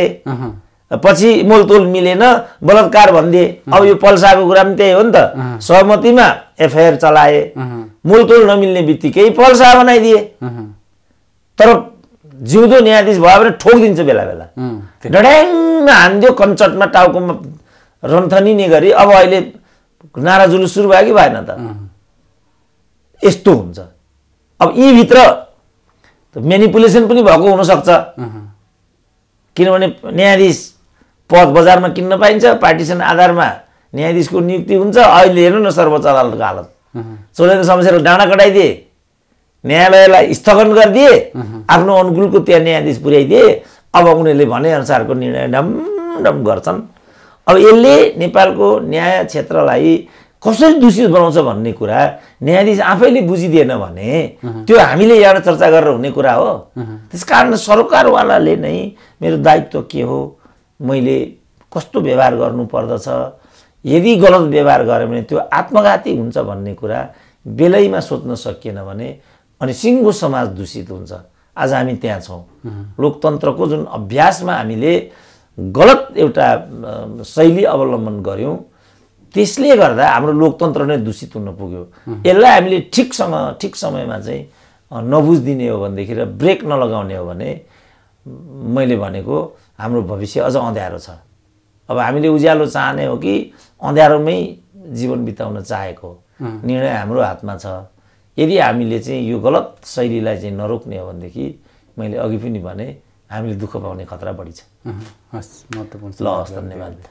पछि मोलतोल मिलेन बलात्कार भनिदिए अब यो पल्साको कुरा पनि त्यही हो नि त सहमतिमा एफआइआर चलाए मोलतोल नमिल्ने बित्तिकै पल्सा बनाइदिए तर जिउँदो न्यायाधीश भयो भने ठोकिदिन्छ बेला बेला डड्याङमा हानिदियो कञ्चटमा टाउकोमा रन्थनिने गरी अब अहिले नारा जुलुस सुरु भयो कि भएन त यस्तो हुन्छ अब यीभित्र मेनिपुलेसन पनि भएको हुनसक्छ किनभने न्यायाधीश पद बजारमा किन्न पाइन्छ पार्टिसन आधारमा न्यायाधीशको नियुक्ति हुन्छ अहिले हेर्नु न सर्वोच्च अदालतको हालत चोलेन्द्र शमशेरलाई डाँडा कटाइदिए न्यायालयलाई स्थगन गरिदिए आफ्नो अनुकूलको त्यहाँ न्यायाधीश पुर्याइदिए अब उनीहरूले भनेअनुसारको निर्णय डमडम गर्छन् अब यसले नेपालको न्याय क्षेत्रलाई कसरी दूषित बनाउँछ भन्ने कुरा न्यायाधीश आफैले बुझिदिएन भने त्यो हामीले यहाँबाट चर्चा गरेर हुने कुरा हो त्यस कारण सरकारवालाले नै मेरो दायित्व के हो मैले कस्तो व्यवहार गर्नुपर्दछ यदि गलत व्यवहार गरेँ भने त्यो आत्मघाती हुन्छ भन्ने कुरा बेलैमा सोच्न सकिएन भने अनि सिङ्गो समाज दूषित हुन्छ आज हामी त्यहाँ छौँ लोकतन्त्रको जुन अभ्यासमा हामीले गलत एउटा शैली अवलम्बन गऱ्यौँ त्यसले गर्दा हाम्रो लोकतन्त्र नै दूषित हुन पुग्यो यसलाई हामीले ठिकसँग ठिक समयमा चाहिँ नबुझिदिने हो भनेदेखि र ब्रेक नलगाउने हो भने मैले भनेको हाम्रो भविष्य अझ अँध्यारो छ अब हामीले उज्यालो चाहने हो कि अँध्यारोमै जीवन बिताउन चाहेको निर्णय हाम्रो हातमा छ यदि हामीले चाहिँ यो गलत शैलीलाई चाहिँ नरोक्ने हो भनेदेखि मैले अघि पनि भने हामीले दुःख पाउने खतरा बढी छ हस् महत्त्वपूर्ण ल हस् धन्यवाद